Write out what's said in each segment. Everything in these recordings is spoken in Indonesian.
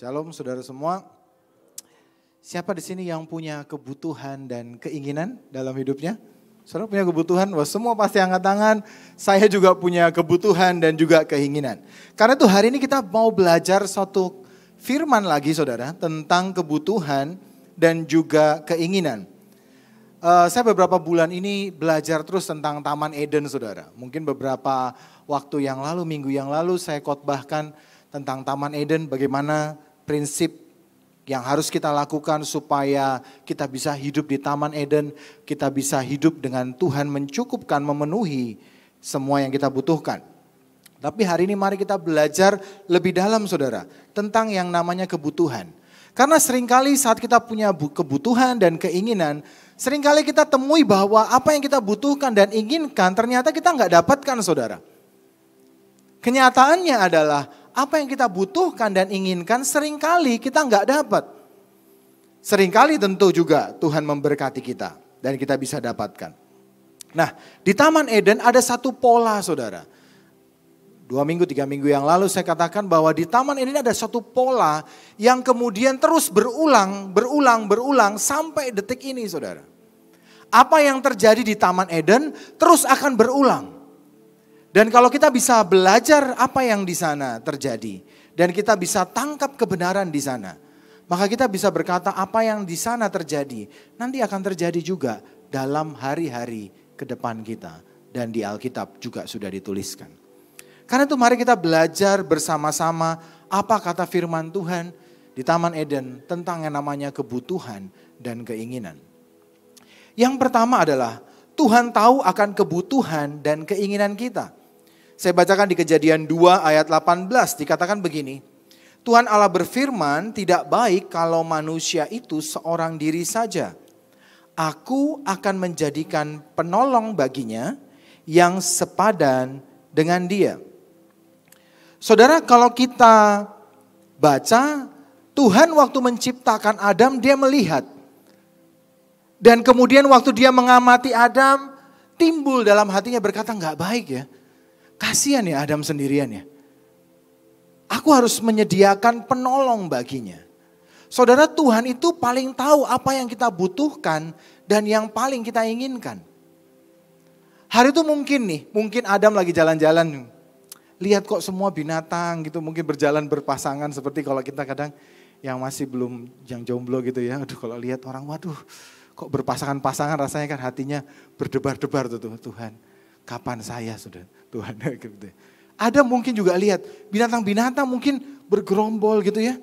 Shalom saudara semua. Siapa di sini yang punya kebutuhan dan keinginan dalam hidupnya? Saudara punya kebutuhan, wah semua pasti angkat tangan. Saya juga punya kebutuhan dan juga keinginan. Karena itu hari ini kita mau belajar satu firman lagi saudara tentang kebutuhan dan juga keinginan. Uh, saya beberapa bulan ini belajar terus tentang Taman Eden saudara. Mungkin beberapa waktu yang lalu, minggu yang lalu saya khotbahkan tentang Taman Eden, bagaimana prinsip yang harus kita lakukan supaya kita bisa hidup di Taman Eden, kita bisa hidup dengan Tuhan mencukupkan, memenuhi semua yang kita butuhkan. Tapi hari ini mari kita belajar lebih dalam saudara tentang yang namanya kebutuhan. Karena seringkali saat kita punya kebutuhan dan keinginan, seringkali kita temui bahwa apa yang kita butuhkan dan inginkan ternyata kita nggak dapatkan saudara. Kenyataannya adalah apa yang kita butuhkan dan inginkan seringkali kita nggak dapat. Seringkali tentu juga Tuhan memberkati kita dan kita bisa dapatkan. Nah di Taman Eden ada satu pola saudara. Dua minggu, tiga minggu yang lalu saya katakan bahwa di Taman Eden ada satu pola yang kemudian terus berulang, berulang, berulang sampai detik ini saudara. Apa yang terjadi di Taman Eden terus akan berulang dan kalau kita bisa belajar apa yang di sana terjadi dan kita bisa tangkap kebenaran di sana, maka kita bisa berkata apa yang di sana terjadi nanti akan terjadi juga dalam hari-hari ke depan kita dan di Alkitab juga sudah dituliskan. Karena itu mari kita belajar bersama-sama apa kata firman Tuhan di Taman Eden tentang yang namanya kebutuhan dan keinginan. Yang pertama adalah Tuhan tahu akan kebutuhan dan keinginan kita. Saya bacakan di kejadian 2 ayat 18 dikatakan begini. Tuhan Allah berfirman tidak baik kalau manusia itu seorang diri saja. Aku akan menjadikan penolong baginya yang sepadan dengan dia. Saudara kalau kita baca Tuhan waktu menciptakan Adam dia melihat. Dan kemudian waktu dia mengamati Adam timbul dalam hatinya berkata nggak baik ya. Kasihan ya Adam sendirian ya. Aku harus menyediakan penolong baginya. Saudara Tuhan itu paling tahu apa yang kita butuhkan dan yang paling kita inginkan. Hari itu mungkin nih, mungkin Adam lagi jalan-jalan. Lihat kok semua binatang gitu, mungkin berjalan berpasangan seperti kalau kita kadang yang masih belum yang jomblo gitu ya. Aduh kalau lihat orang waduh kok berpasangan-pasangan rasanya kan hatinya berdebar-debar tuh, tuh Tuhan. Kapan saya sudah Tuhan. Gitu ada mungkin juga lihat binatang-binatang mungkin bergerombol gitu ya.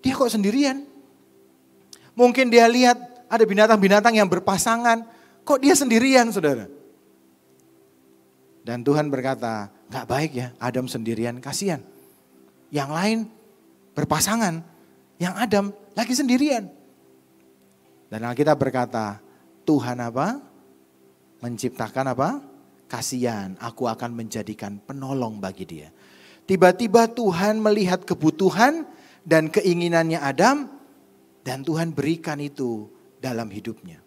Dia kok sendirian. Mungkin dia lihat ada binatang-binatang yang berpasangan. Kok dia sendirian saudara? Dan Tuhan berkata, nggak baik ya Adam sendirian, kasihan. Yang lain berpasangan, yang Adam lagi sendirian. Dan Alkitab berkata, Tuhan apa? Menciptakan apa? kasihan, aku akan menjadikan penolong bagi dia. Tiba-tiba Tuhan melihat kebutuhan dan keinginannya Adam dan Tuhan berikan itu dalam hidupnya.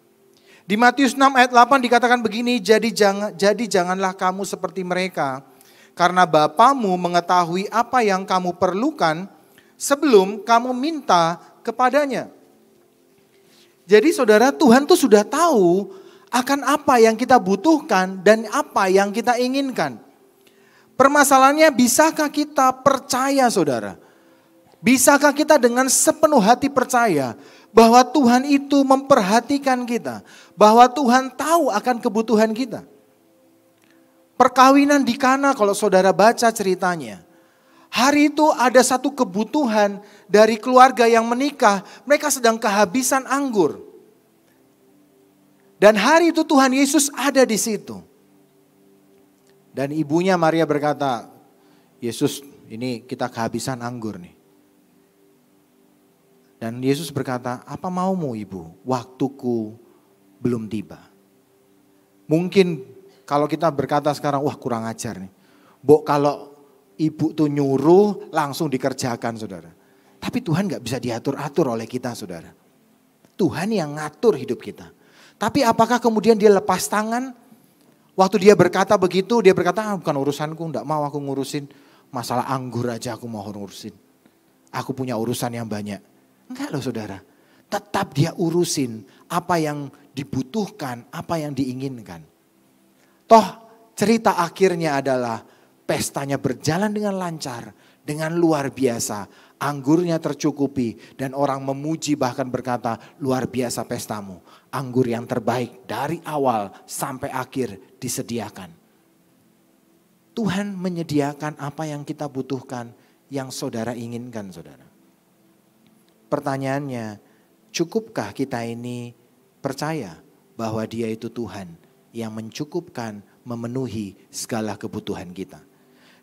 Di Matius 6 ayat 8 dikatakan begini, jadi jangan jadi janganlah kamu seperti mereka karena Bapamu mengetahui apa yang kamu perlukan sebelum kamu minta kepadanya. Jadi saudara Tuhan tuh sudah tahu akan apa yang kita butuhkan dan apa yang kita inginkan. Permasalahannya bisakah kita percaya saudara? Bisakah kita dengan sepenuh hati percaya bahwa Tuhan itu memperhatikan kita, bahwa Tuhan tahu akan kebutuhan kita? Perkawinan di Kana kalau saudara baca ceritanya, Hari itu ada satu kebutuhan dari keluarga yang menikah, mereka sedang kehabisan anggur. Dan hari itu Tuhan Yesus ada di situ. Dan ibunya Maria berkata, Yesus ini kita kehabisan anggur nih. Dan Yesus berkata, apa maumu ibu? Waktuku belum tiba. Mungkin kalau kita berkata sekarang, wah kurang ajar nih. Bok kalau ibu tuh nyuruh langsung dikerjakan saudara. Tapi Tuhan gak bisa diatur-atur oleh kita saudara. Tuhan yang ngatur hidup kita. Tapi apakah kemudian dia lepas tangan? Waktu dia berkata begitu, dia berkata ah, bukan urusanku, enggak mau aku ngurusin. Masalah anggur aja aku mau ngurusin. Aku punya urusan yang banyak. Enggak loh saudara. Tetap dia urusin apa yang dibutuhkan, apa yang diinginkan. Toh cerita akhirnya adalah pestanya berjalan dengan lancar, dengan luar biasa. Anggurnya tercukupi dan orang memuji bahkan berkata luar biasa pestamu anggur yang terbaik dari awal sampai akhir disediakan. Tuhan menyediakan apa yang kita butuhkan, yang saudara inginkan, saudara. Pertanyaannya, cukupkah kita ini percaya bahwa Dia itu Tuhan yang mencukupkan, memenuhi segala kebutuhan kita?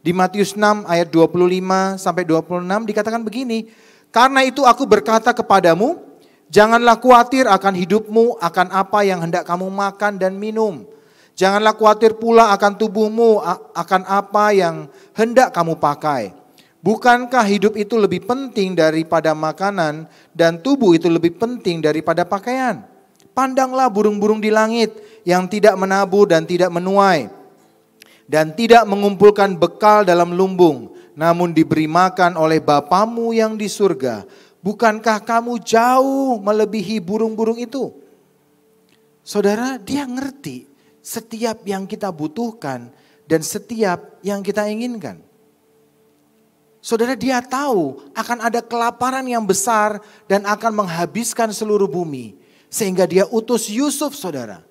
Di Matius 6 ayat 25 sampai 26 dikatakan begini, "Karena itu aku berkata kepadamu, Janganlah khawatir akan hidupmu, akan apa yang hendak kamu makan dan minum. Janganlah khawatir pula akan tubuhmu, akan apa yang hendak kamu pakai. Bukankah hidup itu lebih penting daripada makanan dan tubuh itu lebih penting daripada pakaian? Pandanglah burung-burung di langit yang tidak menabur dan tidak menuai dan tidak mengumpulkan bekal dalam lumbung, namun diberi makan oleh Bapamu yang di surga bukankah kamu jauh melebihi burung-burung itu? Saudara, dia ngerti setiap yang kita butuhkan dan setiap yang kita inginkan. Saudara, dia tahu akan ada kelaparan yang besar dan akan menghabiskan seluruh bumi, sehingga dia utus Yusuf. Saudara,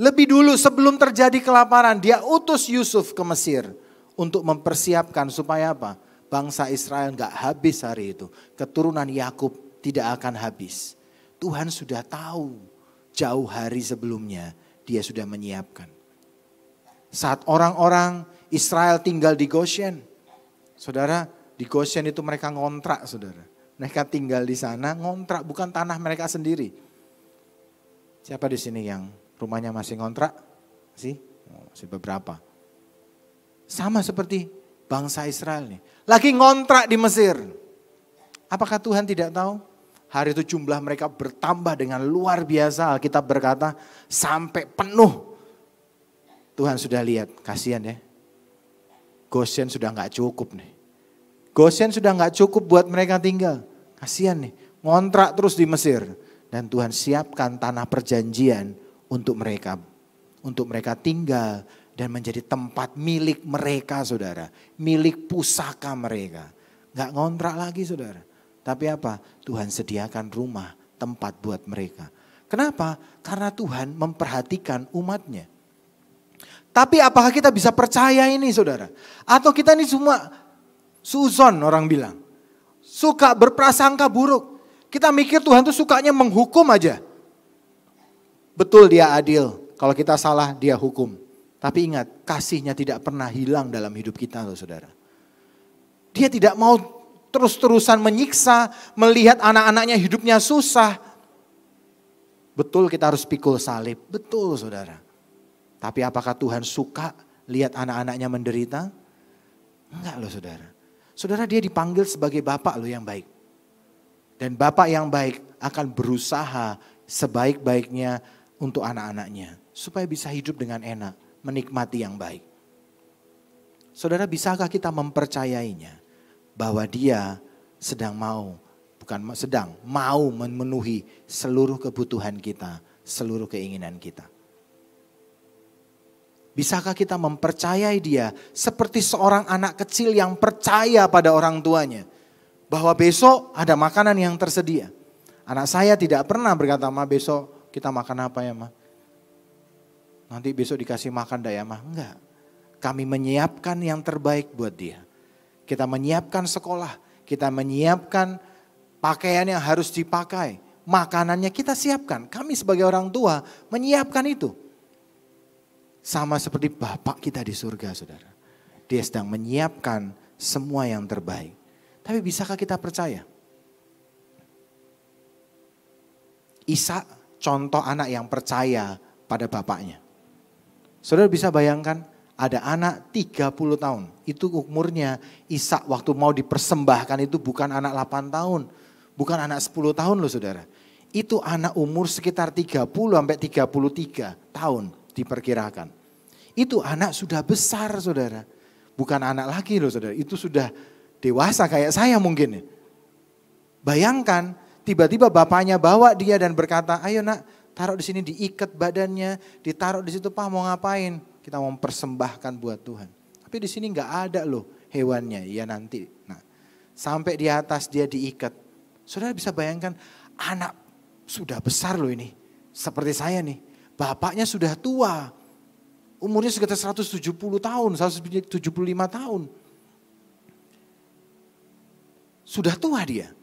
lebih dulu sebelum terjadi kelaparan, dia utus Yusuf ke Mesir untuk mempersiapkan supaya apa? Bangsa Israel nggak habis hari itu. Keturunan Yakub tidak akan habis. Tuhan sudah tahu jauh hari sebelumnya dia sudah menyiapkan. Saat orang-orang Israel tinggal di Goshen. Saudara, di Goshen itu mereka ngontrak saudara. Mereka tinggal di sana ngontrak bukan tanah mereka sendiri. Siapa di sini yang rumahnya masih ngontrak? Si, oh, Masih beberapa. Sama seperti bangsa Israel nih. Lagi ngontrak di Mesir. Apakah Tuhan tidak tahu? Hari itu jumlah mereka bertambah dengan luar biasa. Alkitab berkata sampai penuh. Tuhan sudah lihat, kasihan ya. Gosen sudah nggak cukup nih. Gosen sudah nggak cukup buat mereka tinggal. Kasihan nih, ngontrak terus di Mesir. Dan Tuhan siapkan tanah perjanjian untuk mereka. Untuk mereka tinggal dan menjadi tempat milik mereka saudara. Milik pusaka mereka. Gak ngontrak lagi saudara. Tapi apa? Tuhan sediakan rumah, tempat buat mereka. Kenapa? Karena Tuhan memperhatikan umatnya. Tapi apakah kita bisa percaya ini saudara? Atau kita ini semua suzon orang bilang. Suka berprasangka buruk. Kita mikir Tuhan tuh sukanya menghukum aja. Betul dia adil. Kalau kita salah dia hukum. Tapi ingat, kasihnya tidak pernah hilang dalam hidup kita loh saudara. Dia tidak mau terus-terusan menyiksa, melihat anak-anaknya hidupnya susah. Betul kita harus pikul salib, betul saudara. Tapi apakah Tuhan suka lihat anak-anaknya menderita? Enggak loh saudara. Saudara dia dipanggil sebagai bapak loh yang baik. Dan bapak yang baik akan berusaha sebaik-baiknya untuk anak-anaknya. Supaya bisa hidup dengan enak menikmati yang baik. Saudara, bisakah kita mempercayainya bahwa dia sedang mau, bukan sedang, mau memenuhi seluruh kebutuhan kita, seluruh keinginan kita? Bisakah kita mempercayai dia seperti seorang anak kecil yang percaya pada orang tuanya? Bahwa besok ada makanan yang tersedia. Anak saya tidak pernah berkata, ma besok kita makan apa ya ma? nanti besok dikasih makan mah Enggak. Kami menyiapkan yang terbaik buat dia. Kita menyiapkan sekolah, kita menyiapkan pakaian yang harus dipakai, makanannya kita siapkan. Kami sebagai orang tua menyiapkan itu. Sama seperti Bapak kita di surga, saudara. Dia sedang menyiapkan semua yang terbaik. Tapi bisakah kita percaya? Isa contoh anak yang percaya pada bapaknya. Saudara bisa bayangkan ada anak 30 tahun. Itu umurnya Ishak waktu mau dipersembahkan itu bukan anak 8 tahun. Bukan anak 10 tahun loh saudara. Itu anak umur sekitar 30 sampai 33 tahun diperkirakan. Itu anak sudah besar saudara. Bukan anak lagi loh saudara. Itu sudah dewasa kayak saya mungkin. Bayangkan tiba-tiba bapaknya bawa dia dan berkata ayo nak Taruh di sini diikat badannya, ditaruh di situ, Pak mau ngapain? Kita mau persembahkan buat Tuhan. Tapi di sini nggak ada loh hewannya, Iya nanti. Nah, sampai di atas dia diikat. Saudara bisa bayangkan anak sudah besar loh ini. Seperti saya nih, bapaknya sudah tua. Umurnya sekitar 170 tahun, 175 tahun. Sudah tua dia.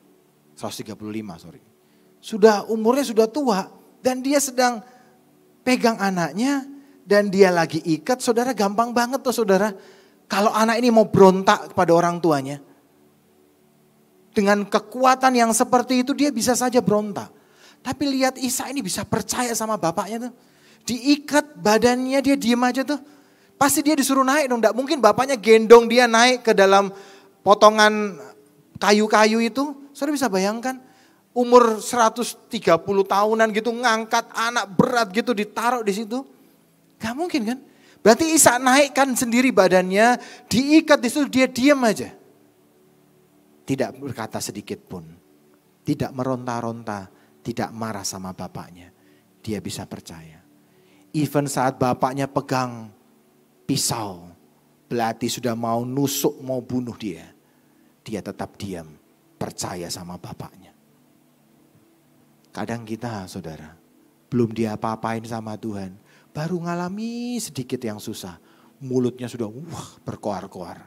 135 sorry. Sudah umurnya sudah tua dan dia sedang pegang anaknya dan dia lagi ikat, saudara gampang banget tuh saudara. Kalau anak ini mau berontak kepada orang tuanya. Dengan kekuatan yang seperti itu dia bisa saja berontak. Tapi lihat Isa ini bisa percaya sama bapaknya tuh. Diikat badannya dia diem aja tuh. Pasti dia disuruh naik dong. Tidak mungkin bapaknya gendong dia naik ke dalam potongan kayu-kayu itu. Saudara bisa bayangkan umur 130 tahunan gitu ngangkat anak berat gitu ditaruh di situ. Gak mungkin kan? Berarti Isa naikkan sendiri badannya, diikat di situ dia diam aja. Tidak berkata sedikit pun. Tidak meronta-ronta, tidak marah sama bapaknya. Dia bisa percaya. Even saat bapaknya pegang pisau, belati sudah mau nusuk, mau bunuh dia. Dia tetap diam, percaya sama bapaknya. Kadang kita saudara, belum diapa-apain sama Tuhan, baru ngalami sedikit yang susah. Mulutnya sudah wah berkoar-koar.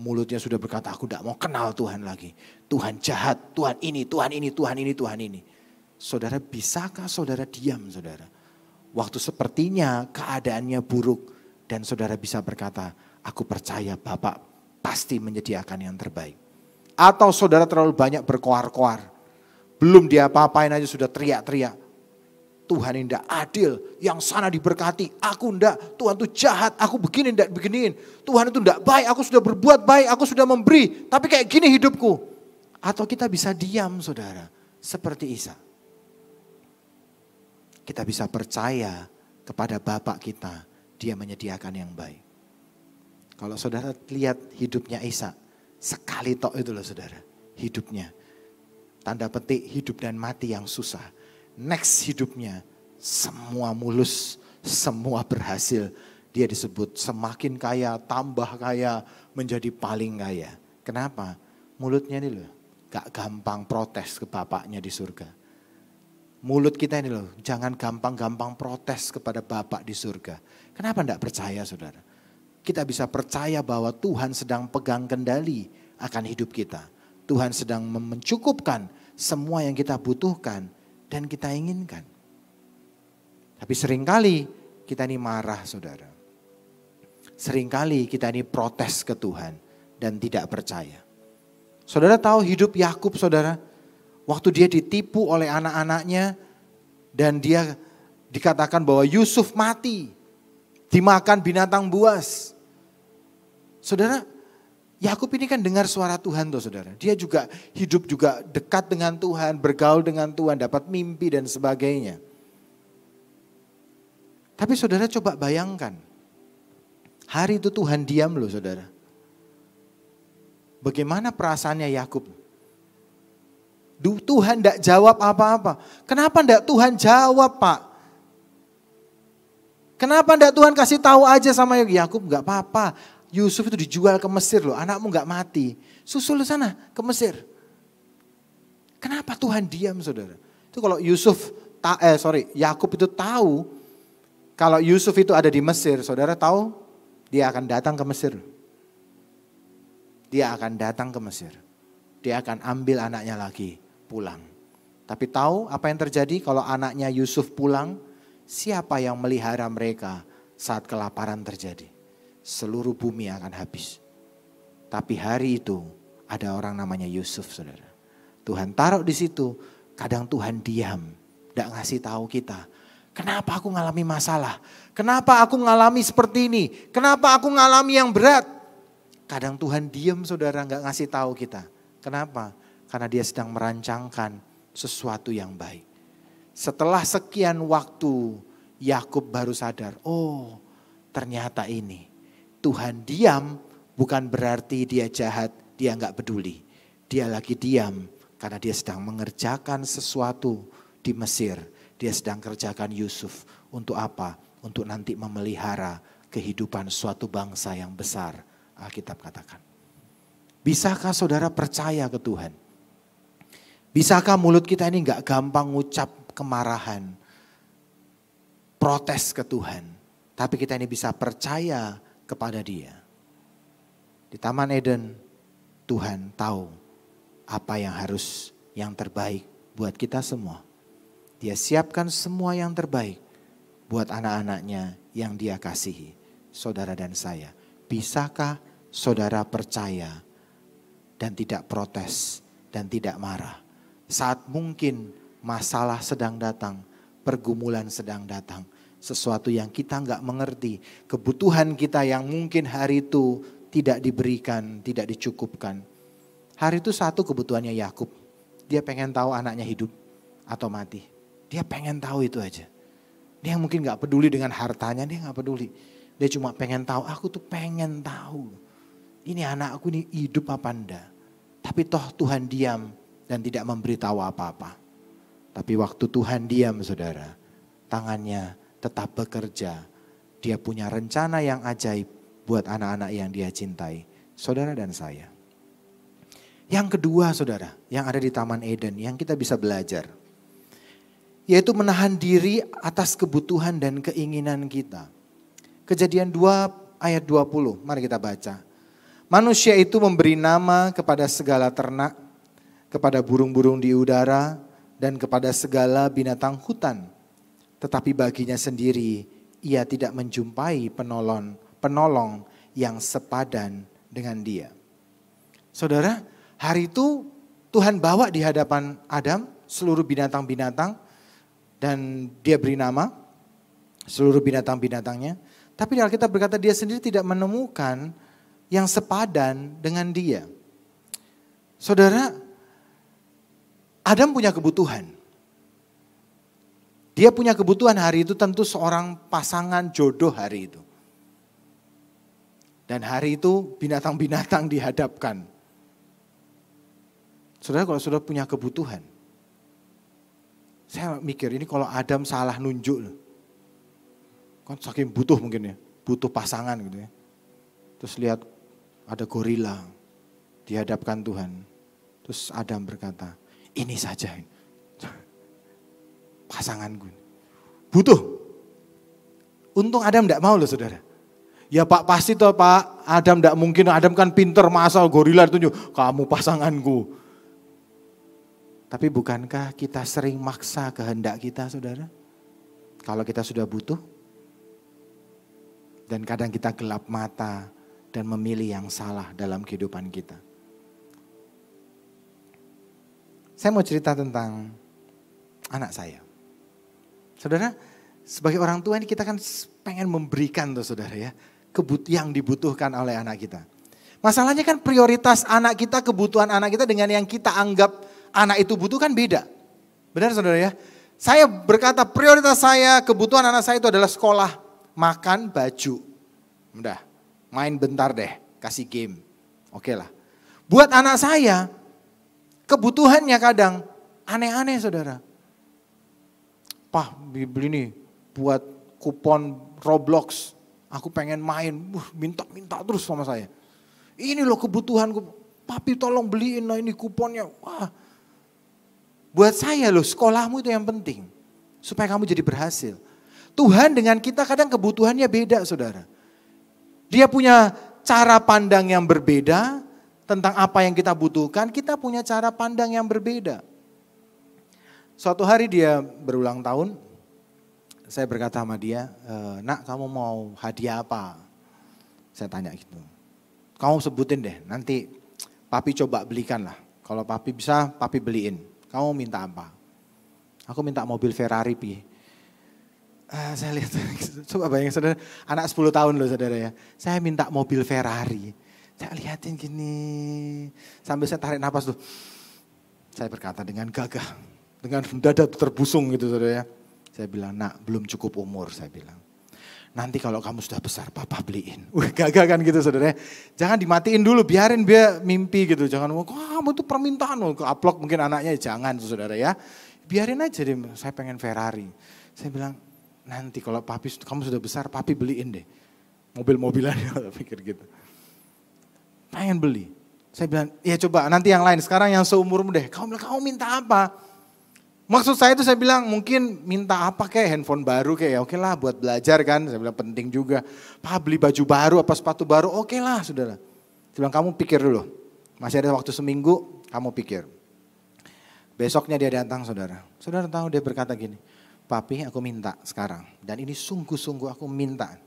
Mulutnya sudah berkata aku tidak mau kenal Tuhan lagi. Tuhan jahat, Tuhan ini, Tuhan ini, Tuhan ini, Tuhan ini. Saudara bisakah saudara diam saudara? Waktu sepertinya keadaannya buruk dan saudara bisa berkata aku percaya Bapak pasti menyediakan yang terbaik. Atau saudara terlalu banyak berkoar-koar belum dia apa-apain aja sudah teriak-teriak. Tuhan ini tidak adil, yang sana diberkati, aku ndak, Tuhan itu jahat, aku begini ndak beginiin. Tuhan itu ndak baik, aku sudah berbuat baik, aku sudah memberi, tapi kayak gini hidupku. Atau kita bisa diam saudara, seperti Isa. Kita bisa percaya kepada Bapak kita, dia menyediakan yang baik. Kalau saudara lihat hidupnya Isa, sekali tok itu loh saudara, hidupnya Tanda petik hidup dan mati yang susah. Next hidupnya semua mulus, semua berhasil. Dia disebut semakin kaya, tambah kaya, menjadi paling kaya. Kenapa? Mulutnya ini loh, gak gampang protes ke bapaknya di surga. Mulut kita ini loh, jangan gampang-gampang protes kepada bapak di surga. Kenapa ndak percaya saudara? Kita bisa percaya bahwa Tuhan sedang pegang kendali akan hidup kita. Tuhan sedang mencukupkan semua yang kita butuhkan dan kita inginkan. Tapi seringkali kita ini marah saudara. Seringkali kita ini protes ke Tuhan dan tidak percaya. Saudara tahu hidup Yakub saudara? Waktu dia ditipu oleh anak-anaknya dan dia dikatakan bahwa Yusuf mati. Dimakan binatang buas. Saudara, Yakub ini kan dengar suara Tuhan tuh saudara. Dia juga hidup juga dekat dengan Tuhan, bergaul dengan Tuhan, dapat mimpi dan sebagainya. Tapi saudara coba bayangkan. Hari itu Tuhan diam loh saudara. Bagaimana perasaannya Yakub? Tuhan tidak jawab apa-apa. Kenapa tidak Tuhan jawab pak? Kenapa tidak Tuhan kasih tahu aja sama Yakub? Gak apa-apa. Yusuf itu dijual ke Mesir loh, anakmu nggak mati. Susul sana ke Mesir. Kenapa Tuhan diam saudara? Itu kalau Yusuf, ta, eh sorry, Yakub itu tahu kalau Yusuf itu ada di Mesir, saudara tahu dia akan datang ke Mesir. Dia akan datang ke Mesir. Dia akan ambil anaknya lagi pulang. Tapi tahu apa yang terjadi kalau anaknya Yusuf pulang? Siapa yang melihara mereka saat kelaparan terjadi? seluruh bumi akan habis. Tapi hari itu ada orang namanya Yusuf, saudara. Tuhan taruh di situ, kadang Tuhan diam, tidak ngasih tahu kita. Kenapa aku ngalami masalah? Kenapa aku ngalami seperti ini? Kenapa aku ngalami yang berat? Kadang Tuhan diam saudara nggak ngasih tahu kita. Kenapa? Karena dia sedang merancangkan sesuatu yang baik. Setelah sekian waktu Yakub baru sadar, oh ternyata ini Tuhan diam bukan berarti dia jahat, dia nggak peduli. Dia lagi diam karena dia sedang mengerjakan sesuatu di Mesir. Dia sedang kerjakan Yusuf untuk apa? Untuk nanti memelihara kehidupan suatu bangsa yang besar. Alkitab katakan. Bisakah saudara percaya ke Tuhan? Bisakah mulut kita ini nggak gampang ngucap kemarahan, protes ke Tuhan? Tapi kita ini bisa percaya kepada dia. Di Taman Eden, Tuhan tahu apa yang harus yang terbaik buat kita semua. Dia siapkan semua yang terbaik buat anak-anaknya yang dia kasihi, saudara dan saya. Bisakah saudara percaya dan tidak protes dan tidak marah? Saat mungkin masalah sedang datang, pergumulan sedang datang, sesuatu yang kita nggak mengerti, kebutuhan kita yang mungkin hari itu tidak diberikan, tidak dicukupkan. Hari itu satu kebutuhannya Yakub, dia pengen tahu anaknya hidup atau mati. Dia pengen tahu itu aja. Dia mungkin nggak peduli dengan hartanya, dia nggak peduli. Dia cuma pengen tahu, aku tuh pengen tahu. Ini anakku ini hidup apa enggak. Tapi toh Tuhan diam dan tidak memberitahu apa-apa. Tapi waktu Tuhan diam saudara, tangannya tetap bekerja. Dia punya rencana yang ajaib buat anak-anak yang dia cintai, saudara dan saya. Yang kedua saudara, yang ada di Taman Eden, yang kita bisa belajar. Yaitu menahan diri atas kebutuhan dan keinginan kita. Kejadian 2 ayat 20, mari kita baca. Manusia itu memberi nama kepada segala ternak, kepada burung-burung di udara, dan kepada segala binatang hutan tetapi baginya sendiri ia tidak menjumpai penolong, penolong yang sepadan dengan dia. Saudara, hari itu Tuhan bawa di hadapan Adam seluruh binatang-binatang dan dia beri nama seluruh binatang-binatangnya. Tapi Alkitab berkata dia sendiri tidak menemukan yang sepadan dengan dia. Saudara, Adam punya kebutuhan. Dia punya kebutuhan hari itu tentu seorang pasangan jodoh hari itu. Dan hari itu binatang-binatang dihadapkan. Saudara kalau sudah punya kebutuhan. Saya mikir ini kalau Adam salah nunjuk. Kan saking butuh mungkin ya. Butuh pasangan gitu ya. Terus lihat ada gorila dihadapkan Tuhan. Terus Adam berkata, ini saja pasanganku. Butuh. Untung Adam tidak mau loh saudara. Ya pak pasti toh pak, Adam tidak mungkin, Adam kan pinter masal gorila tunjuk, kamu pasanganku. Tapi bukankah kita sering maksa kehendak kita saudara? Kalau kita sudah butuh, dan kadang kita gelap mata dan memilih yang salah dalam kehidupan kita. Saya mau cerita tentang anak saya. Saudara, sebagai orang tua ini kita kan pengen memberikan tuh saudara ya. Kebut yang dibutuhkan oleh anak kita. Masalahnya kan prioritas anak kita, kebutuhan anak kita dengan yang kita anggap anak itu butuh kan beda. Benar saudara ya? Saya berkata prioritas saya, kebutuhan anak saya itu adalah sekolah, makan, baju. Udah, main bentar deh, kasih game. Oke lah. Buat anak saya, kebutuhannya kadang aneh-aneh saudara. Pah, beli nih buat kupon Roblox. Aku pengen main, minta-minta terus sama saya. Ini loh kebutuhanku. Papi tolong beliin loh ini kuponnya. Wah, buat saya loh sekolahmu itu yang penting. Supaya kamu jadi berhasil. Tuhan dengan kita kadang kebutuhannya beda saudara. Dia punya cara pandang yang berbeda tentang apa yang kita butuhkan. Kita punya cara pandang yang berbeda. Suatu hari dia berulang tahun, saya berkata sama dia, e, nak kamu mau hadiah apa? Saya tanya gitu. Kamu sebutin deh, nanti papi coba belikan lah. Kalau papi bisa, papi beliin. Kamu minta apa? Aku minta mobil Ferrari, Pi. Uh, saya lihat, coba bayangin saudara, anak 10 tahun loh saudara ya. Saya minta mobil Ferrari. Saya lihatin gini, sambil saya tarik nafas tuh. Saya berkata dengan gagah, dengan dada terbusung gitu saudara ya. Saya bilang, nak belum cukup umur, saya bilang. Nanti kalau kamu sudah besar, papa beliin. Wih gagal kan gitu saudara ya. Jangan dimatiin dulu, biarin dia mimpi gitu. Jangan, wah kamu tuh permintaan, ke aplok mungkin anaknya, ya, jangan saudara ya. Biarin aja deh, saya pengen Ferrari. Saya bilang, nanti kalau papi, kamu sudah besar, papi beliin deh. Mobil-mobilan, ya, pikir gitu. Pengen beli. Saya bilang, ya coba nanti yang lain, sekarang yang seumurmu deh. Kamu bilang, kamu minta apa? Maksud saya itu saya bilang mungkin minta apa kayak handphone baru kayak ya oke lah buat belajar kan. Saya bilang penting juga. Pak beli baju baru apa sepatu baru oke lah saudara. Saya bilang kamu pikir dulu. Masih ada waktu seminggu kamu pikir. Besoknya dia datang saudara. Saudara tahu dia berkata gini. Papi aku minta sekarang dan ini sungguh-sungguh aku minta.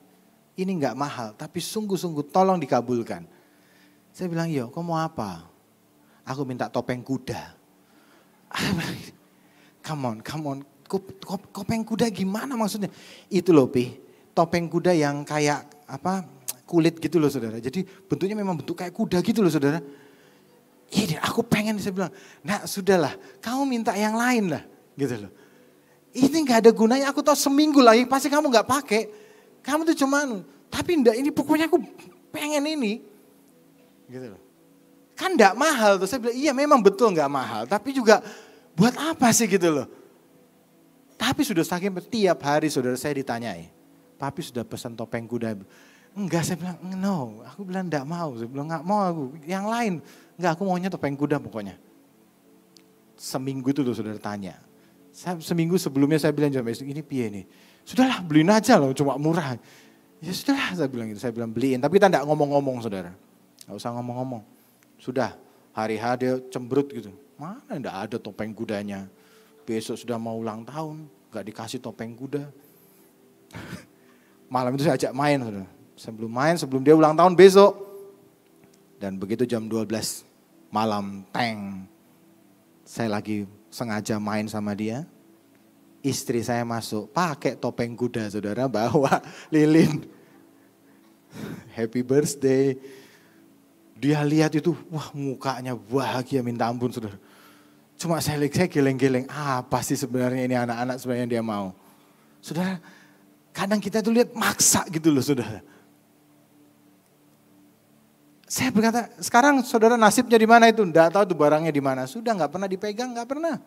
Ini nggak mahal tapi sungguh-sungguh tolong dikabulkan. Saya bilang iya kamu mau apa? Aku minta topeng kuda. Come on, come on. Kopeng kuda gimana maksudnya? Itu loh Pi, topeng kuda yang kayak apa kulit gitu loh saudara. Jadi bentuknya memang bentuk kayak kuda gitu loh saudara. Iya, aku pengen saya bilang, nah sudahlah, kamu minta yang lain lah, gitu loh. Ini nggak ada gunanya, aku tahu seminggu lagi pasti kamu nggak pakai. Kamu tuh cuman, anu, tapi ndak ini pokoknya aku pengen ini, gitu loh. Kan ndak mahal tuh, saya bilang iya memang betul nggak mahal, tapi juga Buat apa sih gitu loh? Tapi sudah saking tiap hari saudara saya ditanyai. Papi sudah pesan topeng kuda. Enggak, saya bilang no. Aku bilang enggak mau. Saya bilang enggak mau aku. Yang lain. Enggak, aku maunya topeng kuda pokoknya. Seminggu itu tuh saudara tanya. Saya, seminggu sebelumnya saya bilang sama ini piye ini. Sudahlah beliin aja loh, cuma murah. Ya sudahlah saya bilang gitu. Saya bilang beliin. Tapi kita enggak ngomong-ngomong saudara. Enggak usah ngomong-ngomong. Sudah, hari-hari dia cemberut gitu Mana enggak ada topeng kudanya. Besok sudah mau ulang tahun, enggak dikasih topeng kuda. Malam itu saya ajak main, Sebelum main, sebelum dia ulang tahun besok. Dan begitu jam 12 malam, teng. Saya lagi sengaja main sama dia, istri saya masuk pakai topeng kuda saudara bawa lilin happy birthday dia lihat itu, wah mukanya bahagia minta ampun saudara. Cuma saya lihat, saya geleng-geleng, apa sih sebenarnya ini anak-anak sebenarnya yang dia mau. Saudara, kadang kita tuh lihat maksa gitu loh saudara. Saya berkata, sekarang saudara nasibnya di mana itu? tidak tahu tuh barangnya di mana. Sudah nggak pernah dipegang, nggak pernah.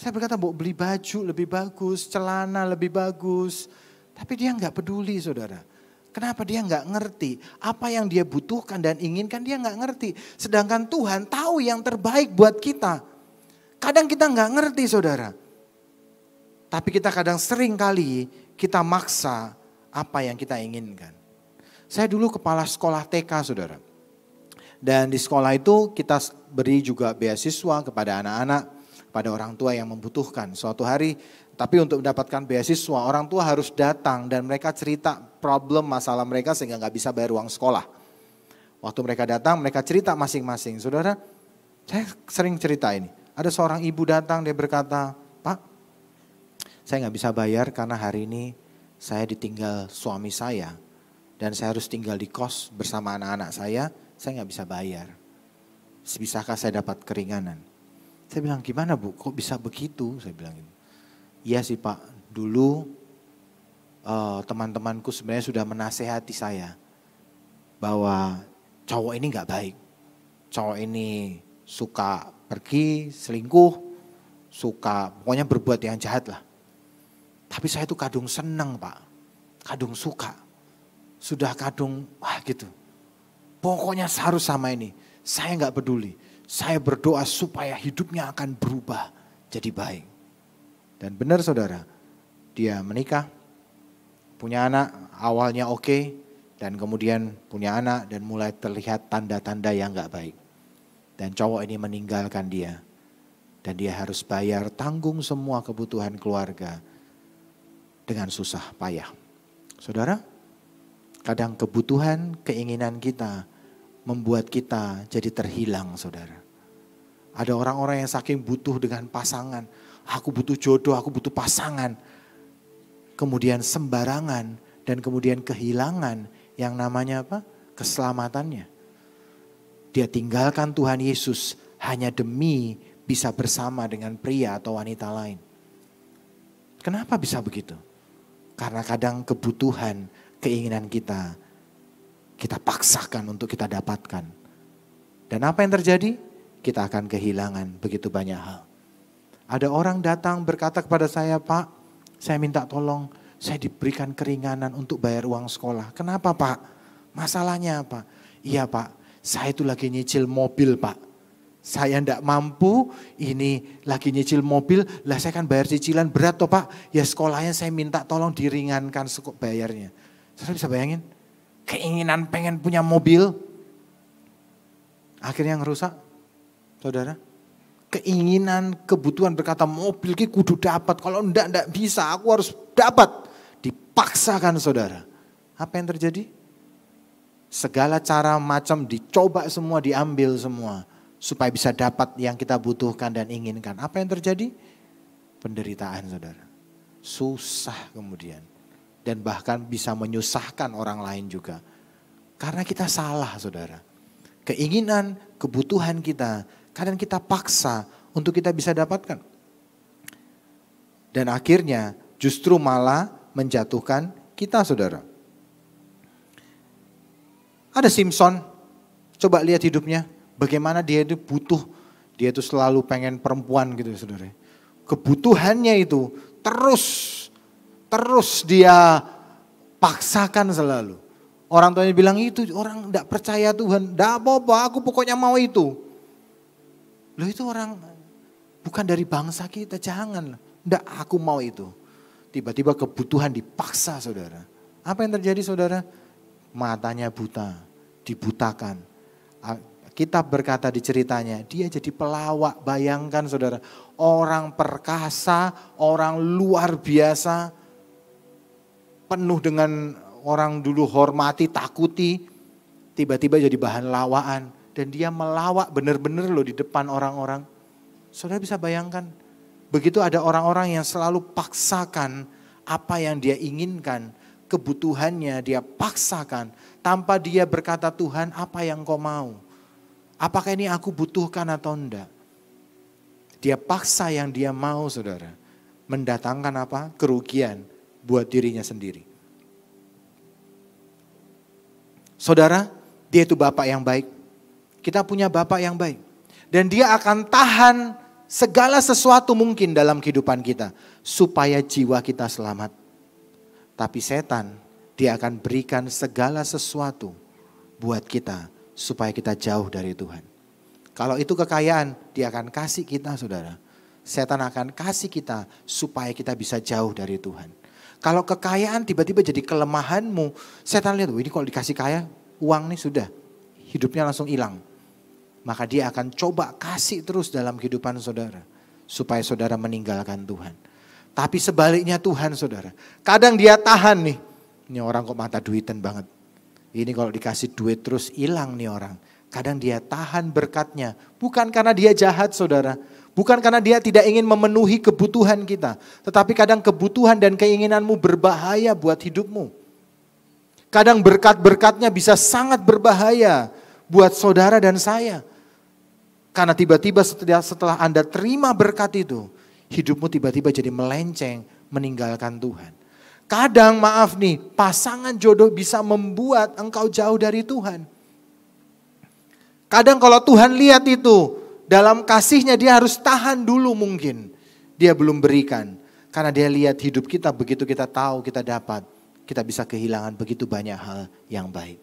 Saya berkata, mau beli baju lebih bagus, celana lebih bagus. Tapi dia nggak peduli saudara. Kenapa dia nggak ngerti apa yang dia butuhkan dan inginkan dia nggak ngerti. Sedangkan Tuhan tahu yang terbaik buat kita. Kadang kita nggak ngerti saudara. Tapi kita kadang sering kali kita maksa apa yang kita inginkan. Saya dulu kepala sekolah TK saudara. Dan di sekolah itu kita beri juga beasiswa kepada anak-anak, pada orang tua yang membutuhkan. Suatu hari tapi untuk mendapatkan beasiswa, orang tua harus datang dan mereka cerita problem masalah mereka sehingga nggak bisa bayar uang sekolah. Waktu mereka datang, mereka cerita masing-masing. Saudara, saya sering cerita ini. Ada seorang ibu datang, dia berkata, Pak, saya nggak bisa bayar karena hari ini saya ditinggal suami saya. Dan saya harus tinggal di kos bersama anak-anak saya, saya nggak bisa bayar. Bisakah saya dapat keringanan? Saya bilang, gimana bu, kok bisa begitu? Saya bilang gitu. Iya sih Pak, dulu uh, teman-temanku sebenarnya sudah menasehati saya bahwa cowok ini nggak baik. Cowok ini suka pergi, selingkuh, suka pokoknya berbuat yang jahat lah. Tapi saya itu kadung seneng Pak, kadung suka. Sudah kadung wah gitu. Pokoknya harus sama ini. Saya nggak peduli. Saya berdoa supaya hidupnya akan berubah jadi baik. Dan benar saudara, dia menikah, punya anak, awalnya oke, okay, dan kemudian punya anak dan mulai terlihat tanda-tanda yang gak baik. Dan cowok ini meninggalkan dia. Dan dia harus bayar tanggung semua kebutuhan keluarga dengan susah payah. Saudara, kadang kebutuhan, keinginan kita membuat kita jadi terhilang saudara. Ada orang-orang yang saking butuh dengan pasangan, Aku butuh jodoh, aku butuh pasangan. Kemudian sembarangan dan kemudian kehilangan yang namanya apa? Keselamatannya. Dia tinggalkan Tuhan Yesus hanya demi bisa bersama dengan pria atau wanita lain. Kenapa bisa begitu? Karena kadang kebutuhan, keinginan kita, kita paksakan untuk kita dapatkan. Dan apa yang terjadi? Kita akan kehilangan begitu banyak hal. Ada orang datang berkata kepada saya, Pak, saya minta tolong, saya diberikan keringanan untuk bayar uang sekolah. Kenapa Pak? Masalahnya apa? Iya Pak, saya itu lagi nyicil mobil Pak. Saya tidak mampu, ini lagi nyicil mobil, lah saya kan bayar cicilan berat toh Pak. Ya sekolahnya saya minta tolong diringankan bayarnya. Saya bisa bayangin? Keinginan pengen punya mobil, akhirnya ngerusak, saudara keinginan, kebutuhan berkata mobil ki kudu dapat. Kalau ndak ndak bisa, aku harus dapat. Dipaksakan saudara. Apa yang terjadi? Segala cara macam dicoba semua, diambil semua. Supaya bisa dapat yang kita butuhkan dan inginkan. Apa yang terjadi? Penderitaan saudara. Susah kemudian. Dan bahkan bisa menyusahkan orang lain juga. Karena kita salah saudara. Keinginan, kebutuhan kita Kadang kita paksa untuk kita bisa dapatkan. Dan akhirnya justru malah menjatuhkan kita saudara. Ada Simpson, coba lihat hidupnya. Bagaimana dia itu butuh, dia itu selalu pengen perempuan gitu saudara. Kebutuhannya itu terus, terus dia paksakan selalu. Orang tuanya bilang itu orang tidak percaya Tuhan. Tidak apa-apa, aku pokoknya mau itu. Loh itu orang bukan dari bangsa kita, jangan. Enggak aku mau itu. Tiba-tiba kebutuhan dipaksa saudara. Apa yang terjadi saudara? Matanya buta, dibutakan. Ah, Kitab berkata di ceritanya, dia jadi pelawak. Bayangkan saudara, orang perkasa, orang luar biasa, penuh dengan orang dulu hormati, takuti, tiba-tiba jadi bahan lawaan dan dia melawak benar-benar loh di depan orang-orang. Saudara bisa bayangkan, begitu ada orang-orang yang selalu paksakan apa yang dia inginkan, kebutuhannya dia paksakan tanpa dia berkata Tuhan apa yang kau mau. Apakah ini aku butuhkan atau enggak? Dia paksa yang dia mau saudara. Mendatangkan apa? Kerugian buat dirinya sendiri. Saudara, dia itu bapak yang baik. Kita punya Bapak yang baik. Dan dia akan tahan segala sesuatu mungkin dalam kehidupan kita. Supaya jiwa kita selamat. Tapi setan dia akan berikan segala sesuatu buat kita. Supaya kita jauh dari Tuhan. Kalau itu kekayaan dia akan kasih kita saudara. Setan akan kasih kita supaya kita bisa jauh dari Tuhan. Kalau kekayaan tiba-tiba jadi kelemahanmu, setan lihat, ini kalau dikasih kaya, uang nih sudah, hidupnya langsung hilang maka dia akan coba kasih terus dalam kehidupan saudara supaya saudara meninggalkan Tuhan. Tapi sebaliknya Tuhan saudara, kadang dia tahan nih, ini orang kok mata duitan banget. Ini kalau dikasih duit terus hilang nih orang. Kadang dia tahan berkatnya, bukan karena dia jahat saudara, bukan karena dia tidak ingin memenuhi kebutuhan kita, tetapi kadang kebutuhan dan keinginanmu berbahaya buat hidupmu. Kadang berkat-berkatnya bisa sangat berbahaya buat saudara dan saya. Karena tiba-tiba setelah, setelah Anda terima berkat itu, hidupmu tiba-tiba jadi melenceng, meninggalkan Tuhan. Kadang maaf nih, pasangan jodoh bisa membuat engkau jauh dari Tuhan. Kadang kalau Tuhan lihat itu, dalam kasihnya dia harus tahan dulu mungkin. Dia belum berikan. Karena dia lihat hidup kita begitu kita tahu kita dapat. Kita bisa kehilangan begitu banyak hal yang baik.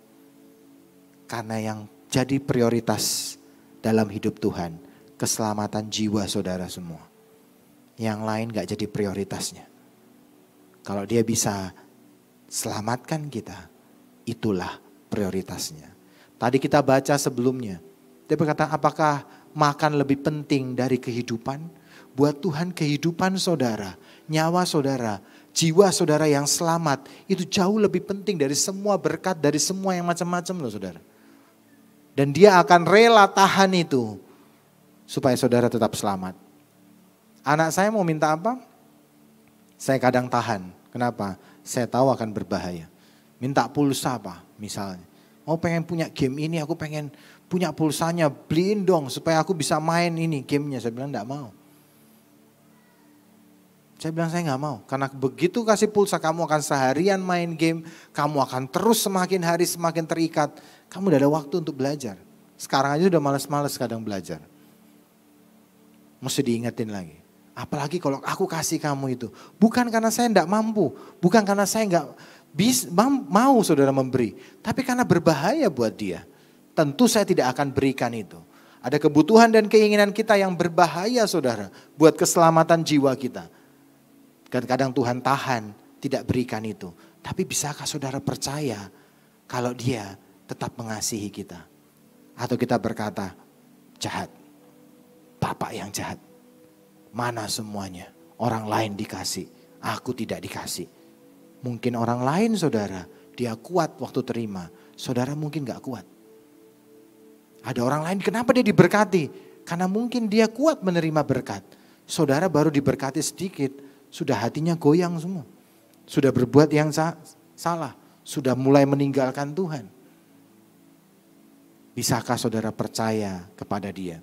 Karena yang jadi prioritas dalam hidup Tuhan. Keselamatan jiwa saudara semua. Yang lain gak jadi prioritasnya. Kalau dia bisa selamatkan kita, itulah prioritasnya. Tadi kita baca sebelumnya, dia berkata apakah makan lebih penting dari kehidupan? Buat Tuhan kehidupan saudara, nyawa saudara, jiwa saudara yang selamat itu jauh lebih penting dari semua berkat, dari semua yang macam-macam loh saudara. Dan dia akan rela tahan itu supaya saudara tetap selamat. Anak saya mau minta apa? Saya kadang tahan. Kenapa? Saya tahu akan berbahaya. Minta pulsa apa misalnya. Mau oh, pengen punya game ini, aku pengen punya pulsanya, beliin dong supaya aku bisa main ini gamenya. Saya bilang enggak mau. Saya bilang saya nggak mau, karena begitu kasih pulsa kamu akan seharian main game, kamu akan terus semakin hari semakin terikat. Kamu udah ada waktu untuk belajar. Sekarang aja udah males-males kadang belajar. Mesti diingetin lagi. Apalagi kalau aku kasih kamu itu. Bukan karena saya enggak mampu. Bukan karena saya enggak bis, mau saudara memberi. Tapi karena berbahaya buat dia. Tentu saya tidak akan berikan itu. Ada kebutuhan dan keinginan kita yang berbahaya saudara. Buat keselamatan jiwa kita. Kadang-kadang Tuhan tahan tidak berikan itu. Tapi bisakah saudara percaya kalau dia tetap mengasihi kita. Atau kita berkata, jahat. Bapak yang jahat. Mana semuanya? Orang lain dikasih, aku tidak dikasih. Mungkin orang lain saudara, dia kuat waktu terima. Saudara mungkin gak kuat. Ada orang lain, kenapa dia diberkati? Karena mungkin dia kuat menerima berkat. Saudara baru diberkati sedikit, sudah hatinya goyang semua. Sudah berbuat yang salah, sudah mulai meninggalkan Tuhan. Bisakah saudara percaya kepada dia?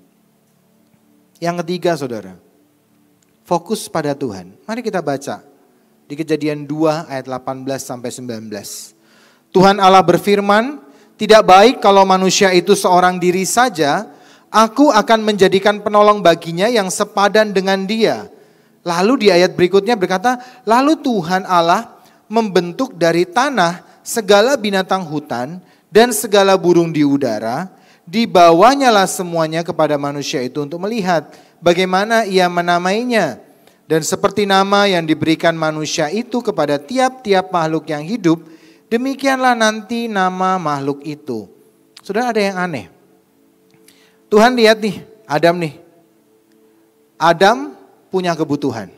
Yang ketiga saudara, fokus pada Tuhan. Mari kita baca di kejadian 2 ayat 18 sampai 19. Tuhan Allah berfirman, tidak baik kalau manusia itu seorang diri saja, aku akan menjadikan penolong baginya yang sepadan dengan dia. Lalu di ayat berikutnya berkata, lalu Tuhan Allah membentuk dari tanah segala binatang hutan dan segala burung di udara, dibawanyalah semuanya kepada manusia itu untuk melihat bagaimana ia menamainya. Dan seperti nama yang diberikan manusia itu kepada tiap-tiap makhluk yang hidup, demikianlah nanti nama makhluk itu. Sudah ada yang aneh. Tuhan lihat nih, Adam nih. Adam punya kebutuhan,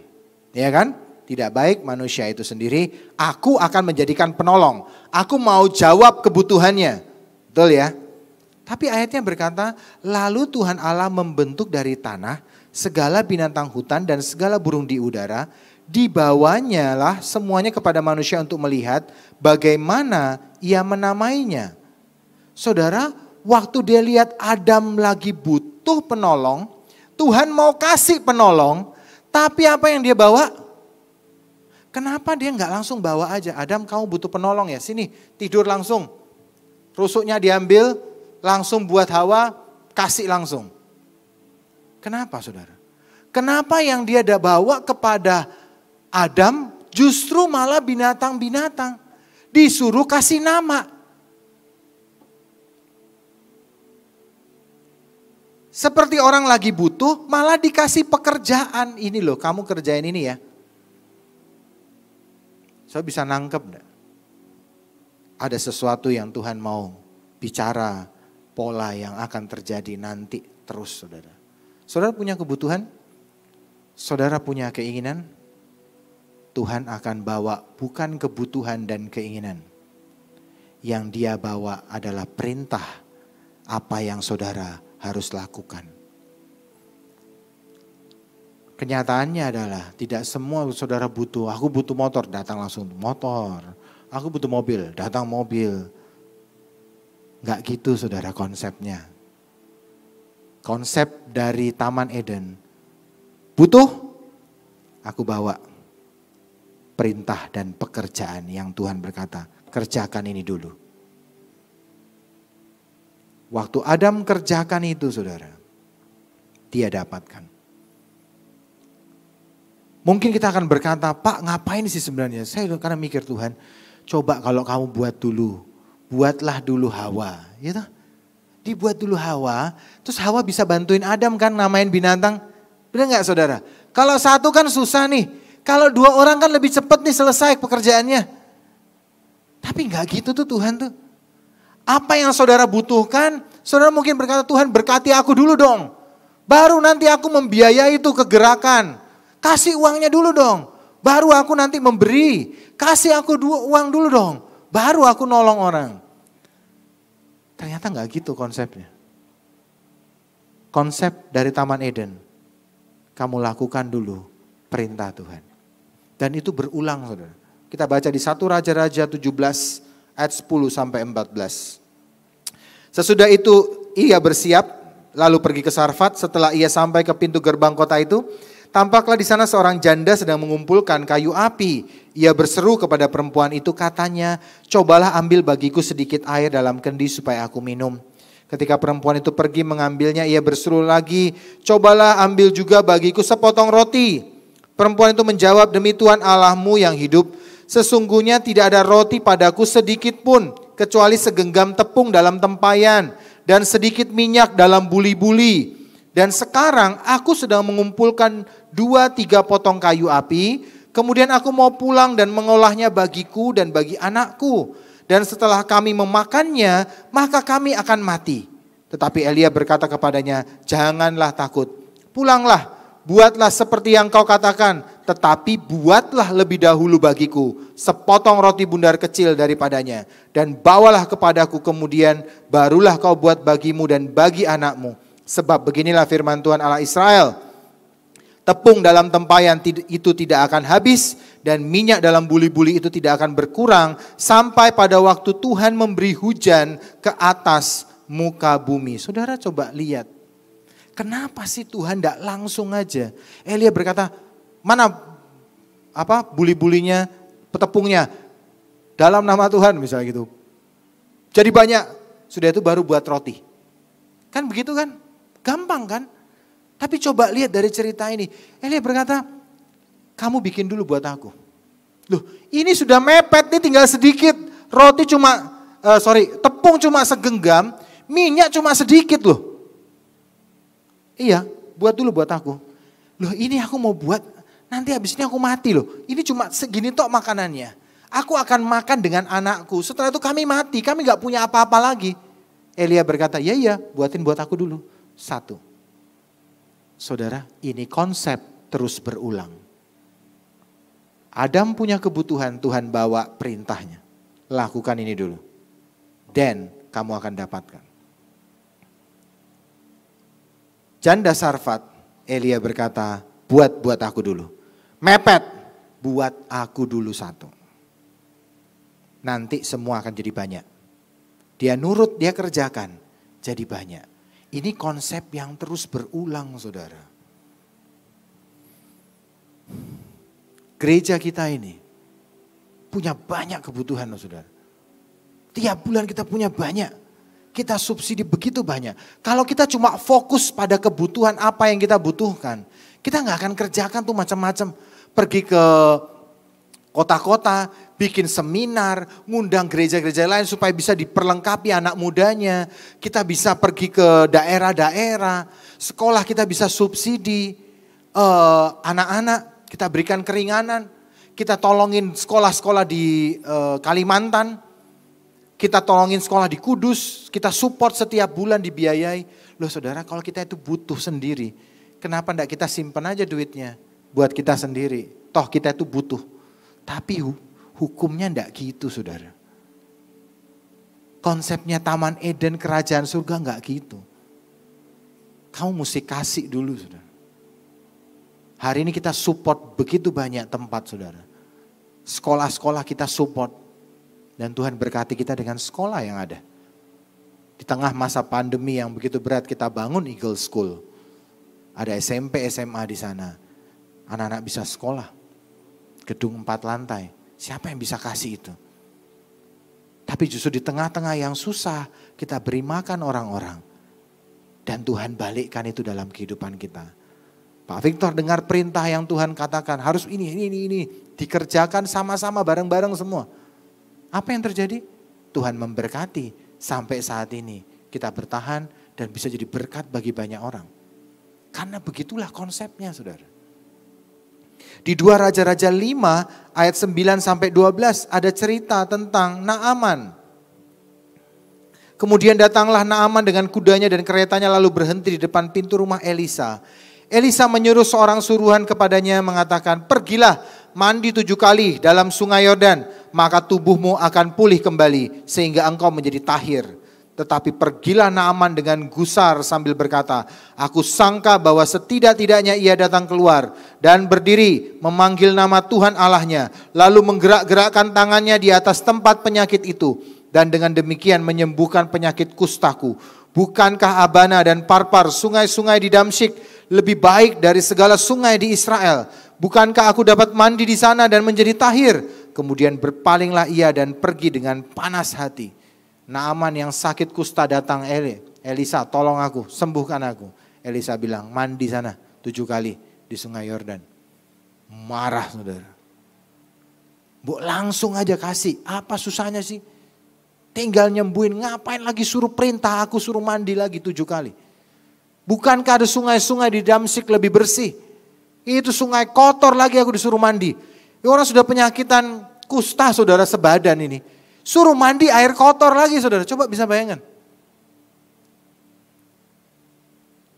ya kan? tidak baik manusia itu sendiri, aku akan menjadikan penolong. Aku mau jawab kebutuhannya. Betul ya? Tapi ayatnya berkata, lalu Tuhan Allah membentuk dari tanah segala binatang hutan dan segala burung di udara. Dibawanya lah semuanya kepada manusia untuk melihat bagaimana ia menamainya. Saudara, waktu dia lihat Adam lagi butuh penolong, Tuhan mau kasih penolong, tapi apa yang dia bawa? Kenapa dia nggak langsung bawa aja? Adam kamu butuh penolong ya, sini tidur langsung. Rusuknya diambil, langsung buat Hawa, kasih langsung. Kenapa saudara? Kenapa yang dia ada bawa kepada Adam justru malah binatang-binatang. Disuruh kasih nama. Seperti orang lagi butuh malah dikasih pekerjaan. Ini loh kamu kerjain ini ya. Saya bisa nangkep Ada sesuatu yang Tuhan mau bicara pola yang akan terjadi nanti terus saudara. Saudara punya kebutuhan, saudara punya keinginan, Tuhan akan bawa bukan kebutuhan dan keinginan. Yang dia bawa adalah perintah apa yang saudara harus lakukan kenyataannya adalah tidak semua saudara butuh. Aku butuh motor, datang langsung motor. Aku butuh mobil, datang mobil. Enggak gitu saudara konsepnya. Konsep dari Taman Eden. Butuh, aku bawa perintah dan pekerjaan yang Tuhan berkata, kerjakan ini dulu. Waktu Adam kerjakan itu saudara, dia dapatkan. Mungkin kita akan berkata, Pak ngapain sih sebenarnya? Saya karena mikir Tuhan, coba kalau kamu buat dulu, buatlah dulu Hawa. Gitu. Dibuat dulu Hawa, terus Hawa bisa bantuin Adam kan namain binatang. Benar nggak saudara? Kalau satu kan susah nih, kalau dua orang kan lebih cepat nih selesai pekerjaannya. Tapi nggak gitu tuh Tuhan tuh. Apa yang saudara butuhkan, saudara mungkin berkata Tuhan berkati aku dulu dong. Baru nanti aku membiayai itu kegerakan Kasih uangnya dulu dong. Baru aku nanti memberi. Kasih aku dua uang dulu dong. Baru aku nolong orang. Ternyata nggak gitu konsepnya. Konsep dari Taman Eden. Kamu lakukan dulu perintah Tuhan. Dan itu berulang saudara. Kita baca di 1 Raja-Raja 17 ayat 10 sampai 14. Sesudah itu ia bersiap lalu pergi ke Sarfat setelah ia sampai ke pintu gerbang kota itu Tampaklah di sana seorang janda sedang mengumpulkan kayu api. Ia berseru kepada perempuan itu katanya, cobalah ambil bagiku sedikit air dalam kendi supaya aku minum. Ketika perempuan itu pergi mengambilnya, ia berseru lagi, cobalah ambil juga bagiku sepotong roti. Perempuan itu menjawab, demi Tuhan Allahmu yang hidup, sesungguhnya tidak ada roti padaku sedikit pun, kecuali segenggam tepung dalam tempayan, dan sedikit minyak dalam buli-buli. Dan sekarang aku sedang mengumpulkan dua tiga potong kayu api, kemudian aku mau pulang dan mengolahnya bagiku dan bagi anakku. Dan setelah kami memakannya, maka kami akan mati. Tetapi Elia berkata kepadanya, "Janganlah takut. Pulanglah, buatlah seperti yang kau katakan, tetapi buatlah lebih dahulu bagiku sepotong roti bundar kecil daripadanya dan bawalah kepadaku kemudian barulah kau buat bagimu dan bagi anakmu." Sebab beginilah firman Tuhan Allah Israel. Tepung dalam tempayan itu tidak akan habis dan minyak dalam buli-buli itu tidak akan berkurang sampai pada waktu Tuhan memberi hujan ke atas muka bumi. Saudara coba lihat. Kenapa sih Tuhan tidak langsung aja? Elia berkata, mana apa buli-bulinya, petepungnya Dalam nama Tuhan misalnya gitu. Jadi banyak, sudah itu baru buat roti. Kan begitu kan? Gampang kan? Tapi coba lihat dari cerita ini. Elia berkata, kamu bikin dulu buat aku. Loh ini sudah mepet nih tinggal sedikit. Roti cuma, uh, sorry tepung cuma segenggam. Minyak cuma sedikit loh. Iya buat dulu buat aku. Loh ini aku mau buat nanti habis ini aku mati loh. Ini cuma segini tok makanannya. Aku akan makan dengan anakku. Setelah itu kami mati, kami gak punya apa-apa lagi. Elia berkata, ya iya buatin buat aku dulu satu. Saudara, ini konsep terus berulang. Adam punya kebutuhan, Tuhan bawa perintahnya. Lakukan ini dulu. Dan kamu akan dapatkan. Janda Sarfat, Elia berkata, buat buat aku dulu. Mepet, buat aku dulu satu. Nanti semua akan jadi banyak. Dia nurut, dia kerjakan, jadi banyak. Ini konsep yang terus berulang saudara. Gereja kita ini punya banyak kebutuhan saudara. Tiap bulan kita punya banyak. Kita subsidi begitu banyak. Kalau kita cuma fokus pada kebutuhan apa yang kita butuhkan. Kita nggak akan kerjakan tuh macam-macam. Pergi ke kota-kota, bikin seminar, ngundang gereja-gereja lain supaya bisa diperlengkapi anak mudanya. Kita bisa pergi ke daerah-daerah, sekolah kita bisa subsidi, eh, anak-anak uh, kita berikan keringanan, kita tolongin sekolah-sekolah di uh, Kalimantan, kita tolongin sekolah di Kudus, kita support setiap bulan dibiayai. Loh saudara kalau kita itu butuh sendiri, kenapa enggak kita simpan aja duitnya buat kita sendiri. Toh kita itu butuh tapi hukumnya enggak gitu saudara. Konsepnya Taman Eden, Kerajaan Surga enggak gitu. Kamu mesti kasih dulu saudara. Hari ini kita support begitu banyak tempat saudara. Sekolah-sekolah kita support. Dan Tuhan berkati kita dengan sekolah yang ada. Di tengah masa pandemi yang begitu berat kita bangun Eagle School. Ada SMP, SMA di sana. Anak-anak bisa sekolah gedung empat lantai. Siapa yang bisa kasih itu? Tapi justru di tengah-tengah yang susah kita beri makan orang-orang. Dan Tuhan balikkan itu dalam kehidupan kita. Pak Victor dengar perintah yang Tuhan katakan harus ini, ini, ini, ini. Dikerjakan sama-sama bareng-bareng semua. Apa yang terjadi? Tuhan memberkati sampai saat ini. Kita bertahan dan bisa jadi berkat bagi banyak orang. Karena begitulah konsepnya saudara. Di dua Raja-Raja lima ayat sembilan sampai dua belas ada cerita tentang Naaman. Kemudian datanglah Naaman dengan kudanya dan keretanya lalu berhenti di depan pintu rumah Elisa. Elisa menyuruh seorang suruhan kepadanya mengatakan, Pergilah mandi tujuh kali dalam sungai Yordan, maka tubuhmu akan pulih kembali sehingga engkau menjadi tahir. Tetapi pergilah Naaman dengan gusar sambil berkata, Aku sangka bahwa setidak-tidaknya ia datang keluar dan berdiri memanggil nama Tuhan Allahnya. Lalu menggerak-gerakkan tangannya di atas tempat penyakit itu. Dan dengan demikian menyembuhkan penyakit kustaku. Bukankah Abana dan Parpar sungai-sungai di Damsyik lebih baik dari segala sungai di Israel? Bukankah aku dapat mandi di sana dan menjadi tahir? Kemudian berpalinglah ia dan pergi dengan panas hati.' Naaman yang sakit kusta datang Eli. Elisa tolong aku, sembuhkan aku. Elisa bilang mandi sana tujuh kali di sungai Yordan. Marah saudara. Bu langsung aja kasih. Apa susahnya sih? Tinggal nyembuhin. Ngapain lagi suruh perintah aku suruh mandi lagi tujuh kali. Bukankah ada sungai-sungai di Damsik lebih bersih? Itu sungai kotor lagi aku disuruh mandi. Ya, orang sudah penyakitan kusta saudara sebadan ini Suruh mandi air kotor lagi saudara. Coba bisa bayangkan.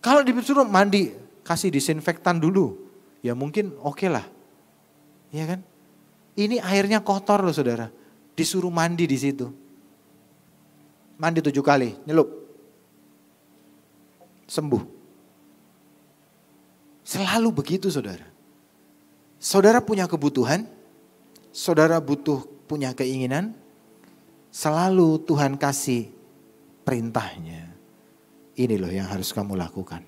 Kalau disuruh mandi, kasih disinfektan dulu. Ya mungkin oke okay lah. Iya kan? Ini airnya kotor loh saudara. Disuruh mandi di situ. Mandi tujuh kali, nyelup. Sembuh. Selalu begitu saudara. Saudara punya kebutuhan, saudara butuh punya keinginan, Selalu Tuhan kasih perintahnya. Ini loh yang harus kamu lakukan.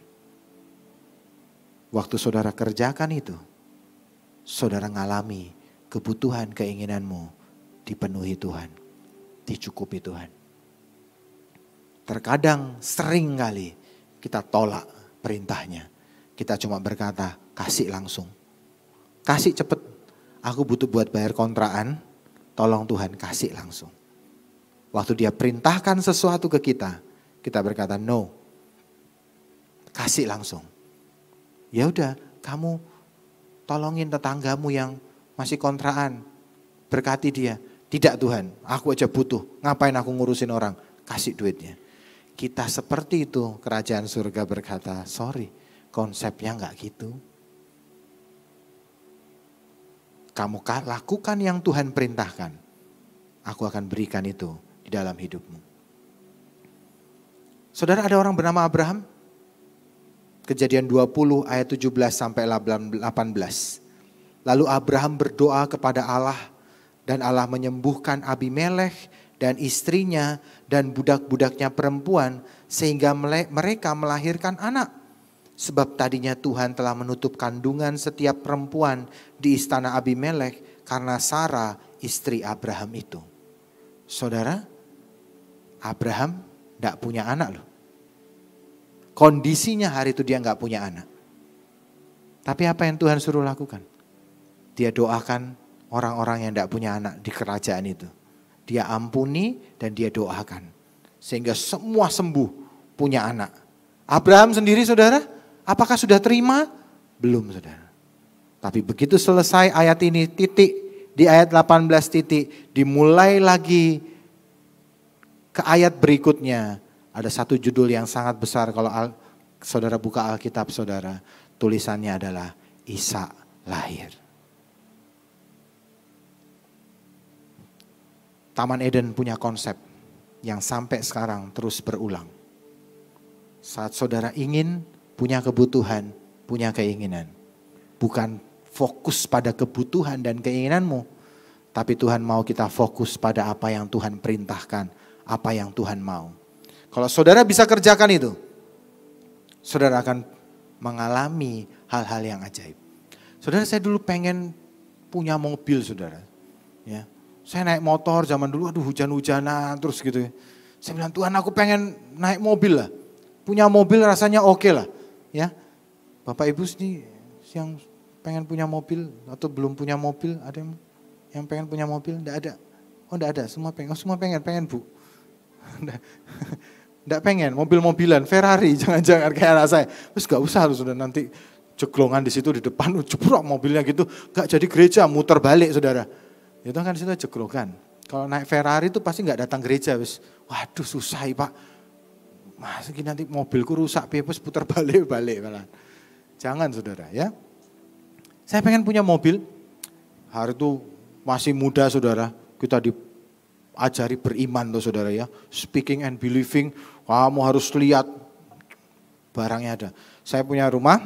Waktu saudara kerjakan itu, saudara ngalami kebutuhan keinginanmu dipenuhi Tuhan, dicukupi Tuhan. Terkadang sering kali kita tolak perintahnya. Kita cuma berkata, kasih langsung. Kasih cepat. aku butuh buat bayar kontraan, tolong Tuhan kasih langsung. Waktu dia perintahkan sesuatu ke kita, kita berkata no. Kasih langsung. Ya udah, kamu tolongin tetanggamu yang masih kontraan. Berkati dia. Tidak Tuhan, aku aja butuh. Ngapain aku ngurusin orang? Kasih duitnya. Kita seperti itu, kerajaan surga berkata, sorry, konsepnya nggak gitu. Kamu lakukan yang Tuhan perintahkan. Aku akan berikan itu dalam hidupmu. Saudara ada orang bernama Abraham? Kejadian 20 ayat 17 sampai 18. Lalu Abraham berdoa kepada Allah dan Allah menyembuhkan Abimelech dan istrinya dan budak-budaknya perempuan sehingga mereka melahirkan anak. Sebab tadinya Tuhan telah menutup kandungan setiap perempuan di istana Abimelech karena Sarah istri Abraham itu. Saudara, Abraham tidak punya anak loh. Kondisinya hari itu dia nggak punya anak. Tapi apa yang Tuhan suruh lakukan? Dia doakan orang-orang yang tidak punya anak di kerajaan itu. Dia ampuni dan dia doakan. Sehingga semua sembuh punya anak. Abraham sendiri saudara, apakah sudah terima? Belum saudara. Tapi begitu selesai ayat ini titik, di ayat 18 titik, dimulai lagi ke ayat berikutnya. Ada satu judul yang sangat besar kalau al, saudara buka Alkitab saudara. Tulisannya adalah Isa lahir. Taman Eden punya konsep yang sampai sekarang terus berulang. Saat saudara ingin, punya kebutuhan, punya keinginan. Bukan fokus pada kebutuhan dan keinginanmu, tapi Tuhan mau kita fokus pada apa yang Tuhan perintahkan apa yang Tuhan mau. Kalau saudara bisa kerjakan itu, saudara akan mengalami hal-hal yang ajaib. Saudara saya dulu pengen punya mobil saudara. Ya, saya naik motor zaman dulu aduh hujan-hujanan terus gitu ya. Saya bilang Tuhan aku pengen naik mobil lah. Punya mobil rasanya oke okay lah. Ya. Bapak Ibu sini yang pengen punya mobil atau belum punya mobil ada yang, pengen punya mobil? tidak ada. Oh tidak ada, semua pengen. Oh, semua pengen, pengen Bu. Enggak pengen mobil-mobilan Ferrari jangan-jangan kayak anak saya. Terus gak usah harus sudah nanti jeglongan di situ di depan oh, jebrok mobilnya gitu. Gak jadi gereja muter balik saudara. Itu ya kan situ jeglongan. Kalau naik Ferrari itu pasti nggak datang gereja terus Waduh susah ya, Pak. Masih nanti mobilku rusak terus putar balik-balik Jangan saudara ya. Saya pengen punya mobil. Hari itu masih muda saudara. Kita di ajari beriman tuh saudara ya. Speaking and believing, kamu harus lihat barangnya ada. Saya punya rumah,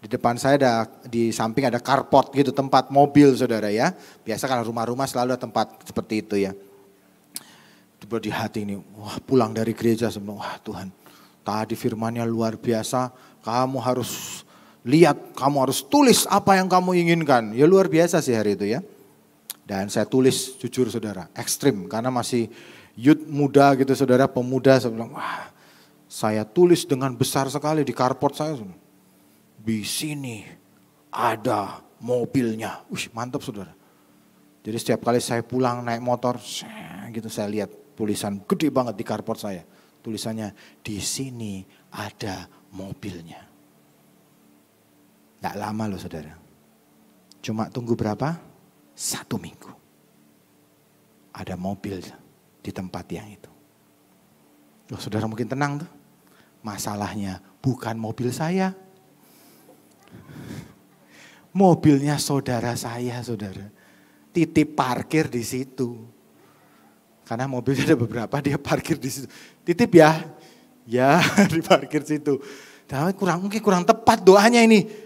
di depan saya ada di samping ada carport gitu tempat mobil saudara ya. Biasa kalau rumah-rumah selalu ada tempat seperti itu ya. Tiba di hati ini, wah pulang dari gereja semua. wah Tuhan tadi firmannya luar biasa. Kamu harus lihat, kamu harus tulis apa yang kamu inginkan. Ya luar biasa sih hari itu ya. Dan saya tulis jujur saudara, ekstrim karena masih youth muda gitu saudara, pemuda saya bilang, wah saya tulis dengan besar sekali di carport saya. Di sini ada mobilnya. Wih mantap saudara. Jadi setiap kali saya pulang naik motor, gitu saya lihat tulisan gede banget di carport saya. Tulisannya, di sini ada mobilnya. Tidak lama loh saudara. Cuma tunggu berapa? Satu minggu. Ada mobil di tempat yang itu. Loh, saudara mungkin tenang tuh. Masalahnya bukan mobil saya. Mobilnya saudara saya, saudara. Titip parkir di situ. Karena mobilnya ada beberapa, dia parkir di situ. Titip ya, ya diparkir situ. Tapi kurang mungkin kurang tepat doanya ini.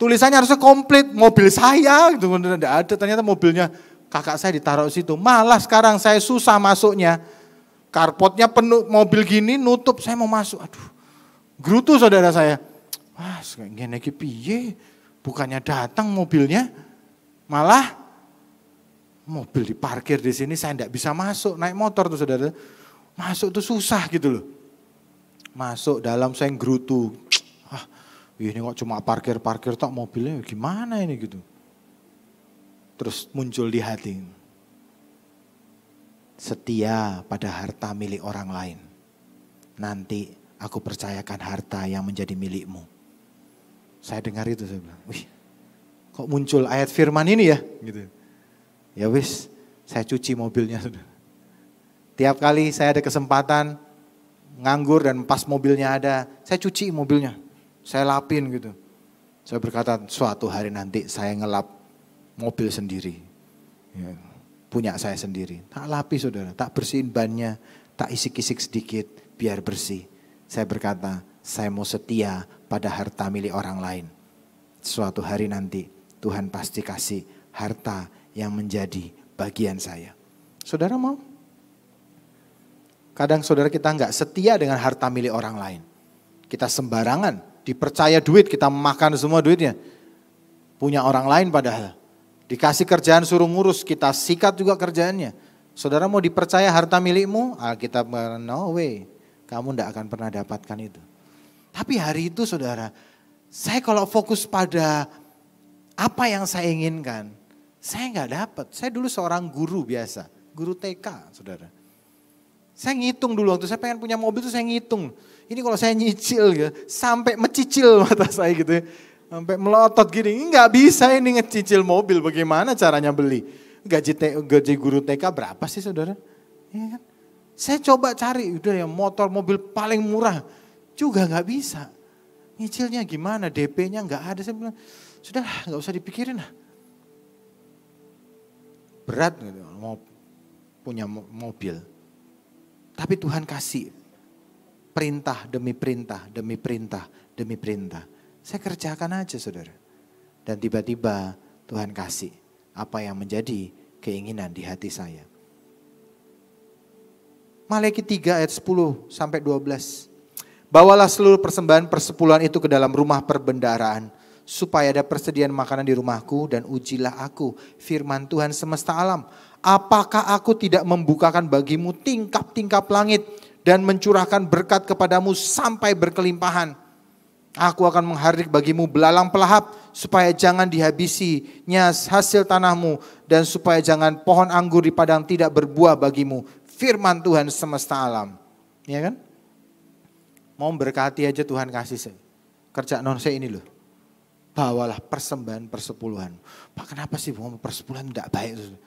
Tulisannya harusnya komplit, mobil saya gitu, tidak ada. Ternyata mobilnya kakak saya ditaruh situ. Malah sekarang saya susah masuknya. Karpotnya penuh, mobil gini nutup, saya mau masuk. Aduh, gerutu saudara saya. Wah, kayak piye? Bukannya datang mobilnya, malah mobil diparkir di sini saya tidak bisa masuk naik motor tuh saudara masuk tuh susah gitu loh masuk dalam saya grutu ini kok cuma parkir-parkir tok mobilnya gimana ini gitu. Terus muncul di hati. Setia pada harta milik orang lain. Nanti aku percayakan harta yang menjadi milikmu. Saya dengar itu saya bilang, wih kok muncul ayat firman ini ya? Gitu. Ya wis, saya cuci mobilnya. Tiap kali saya ada kesempatan nganggur dan pas mobilnya ada, saya cuci mobilnya saya lapin gitu. Saya berkata suatu hari nanti saya ngelap mobil sendiri. Ya, punya saya sendiri. Tak lapi saudara, tak bersihin bannya, tak isik-isik sedikit biar bersih. Saya berkata saya mau setia pada harta milik orang lain. Suatu hari nanti Tuhan pasti kasih harta yang menjadi bagian saya. Saudara mau? Kadang saudara kita nggak setia dengan harta milik orang lain. Kita sembarangan dipercaya duit, kita makan semua duitnya. Punya orang lain padahal. Dikasih kerjaan suruh ngurus, kita sikat juga kerjaannya. Saudara mau dipercaya harta milikmu? Ah, kita no way. Kamu tidak akan pernah dapatkan itu. Tapi hari itu saudara, saya kalau fokus pada apa yang saya inginkan, saya nggak dapat. Saya dulu seorang guru biasa, guru TK saudara. Saya ngitung dulu waktu saya pengen punya mobil tuh saya ngitung ini kalau saya nyicil ya, sampai mencicil mata saya gitu ya. Sampai melotot gini, nggak bisa ini ngecicil mobil, bagaimana caranya beli? Gaji, te, gaji guru TK berapa sih saudara? Ya kan? Saya coba cari, udah ya motor mobil paling murah, juga nggak bisa. Nyicilnya gimana, DP-nya nggak ada. Saya bilang, sudah nggak usah dipikirin lah. Berat gitu, mau punya mobil. Tapi Tuhan kasih Perintah demi perintah, demi perintah, demi perintah. Saya kerjakan aja saudara. Dan tiba-tiba Tuhan kasih apa yang menjadi keinginan di hati saya. Malaikat 3 ayat 10 sampai 12. Bawalah seluruh persembahan persepuluhan itu ke dalam rumah perbendaraan supaya ada persediaan makanan di rumahku dan ujilah aku firman Tuhan semesta alam. Apakah aku tidak membukakan bagimu tingkap-tingkap langit dan mencurahkan berkat kepadamu sampai berkelimpahan. Aku akan menghardik bagimu belalang pelahap supaya jangan dihabisi nyas hasil tanahmu dan supaya jangan pohon anggur di padang tidak berbuah bagimu. Firman Tuhan semesta alam. Ya kan? Mau berkati aja Tuhan kasih saya. Kerja non saya ini loh. Bawalah persembahan persepuluhan. Pak kenapa sih mau persepuluhan tidak baik?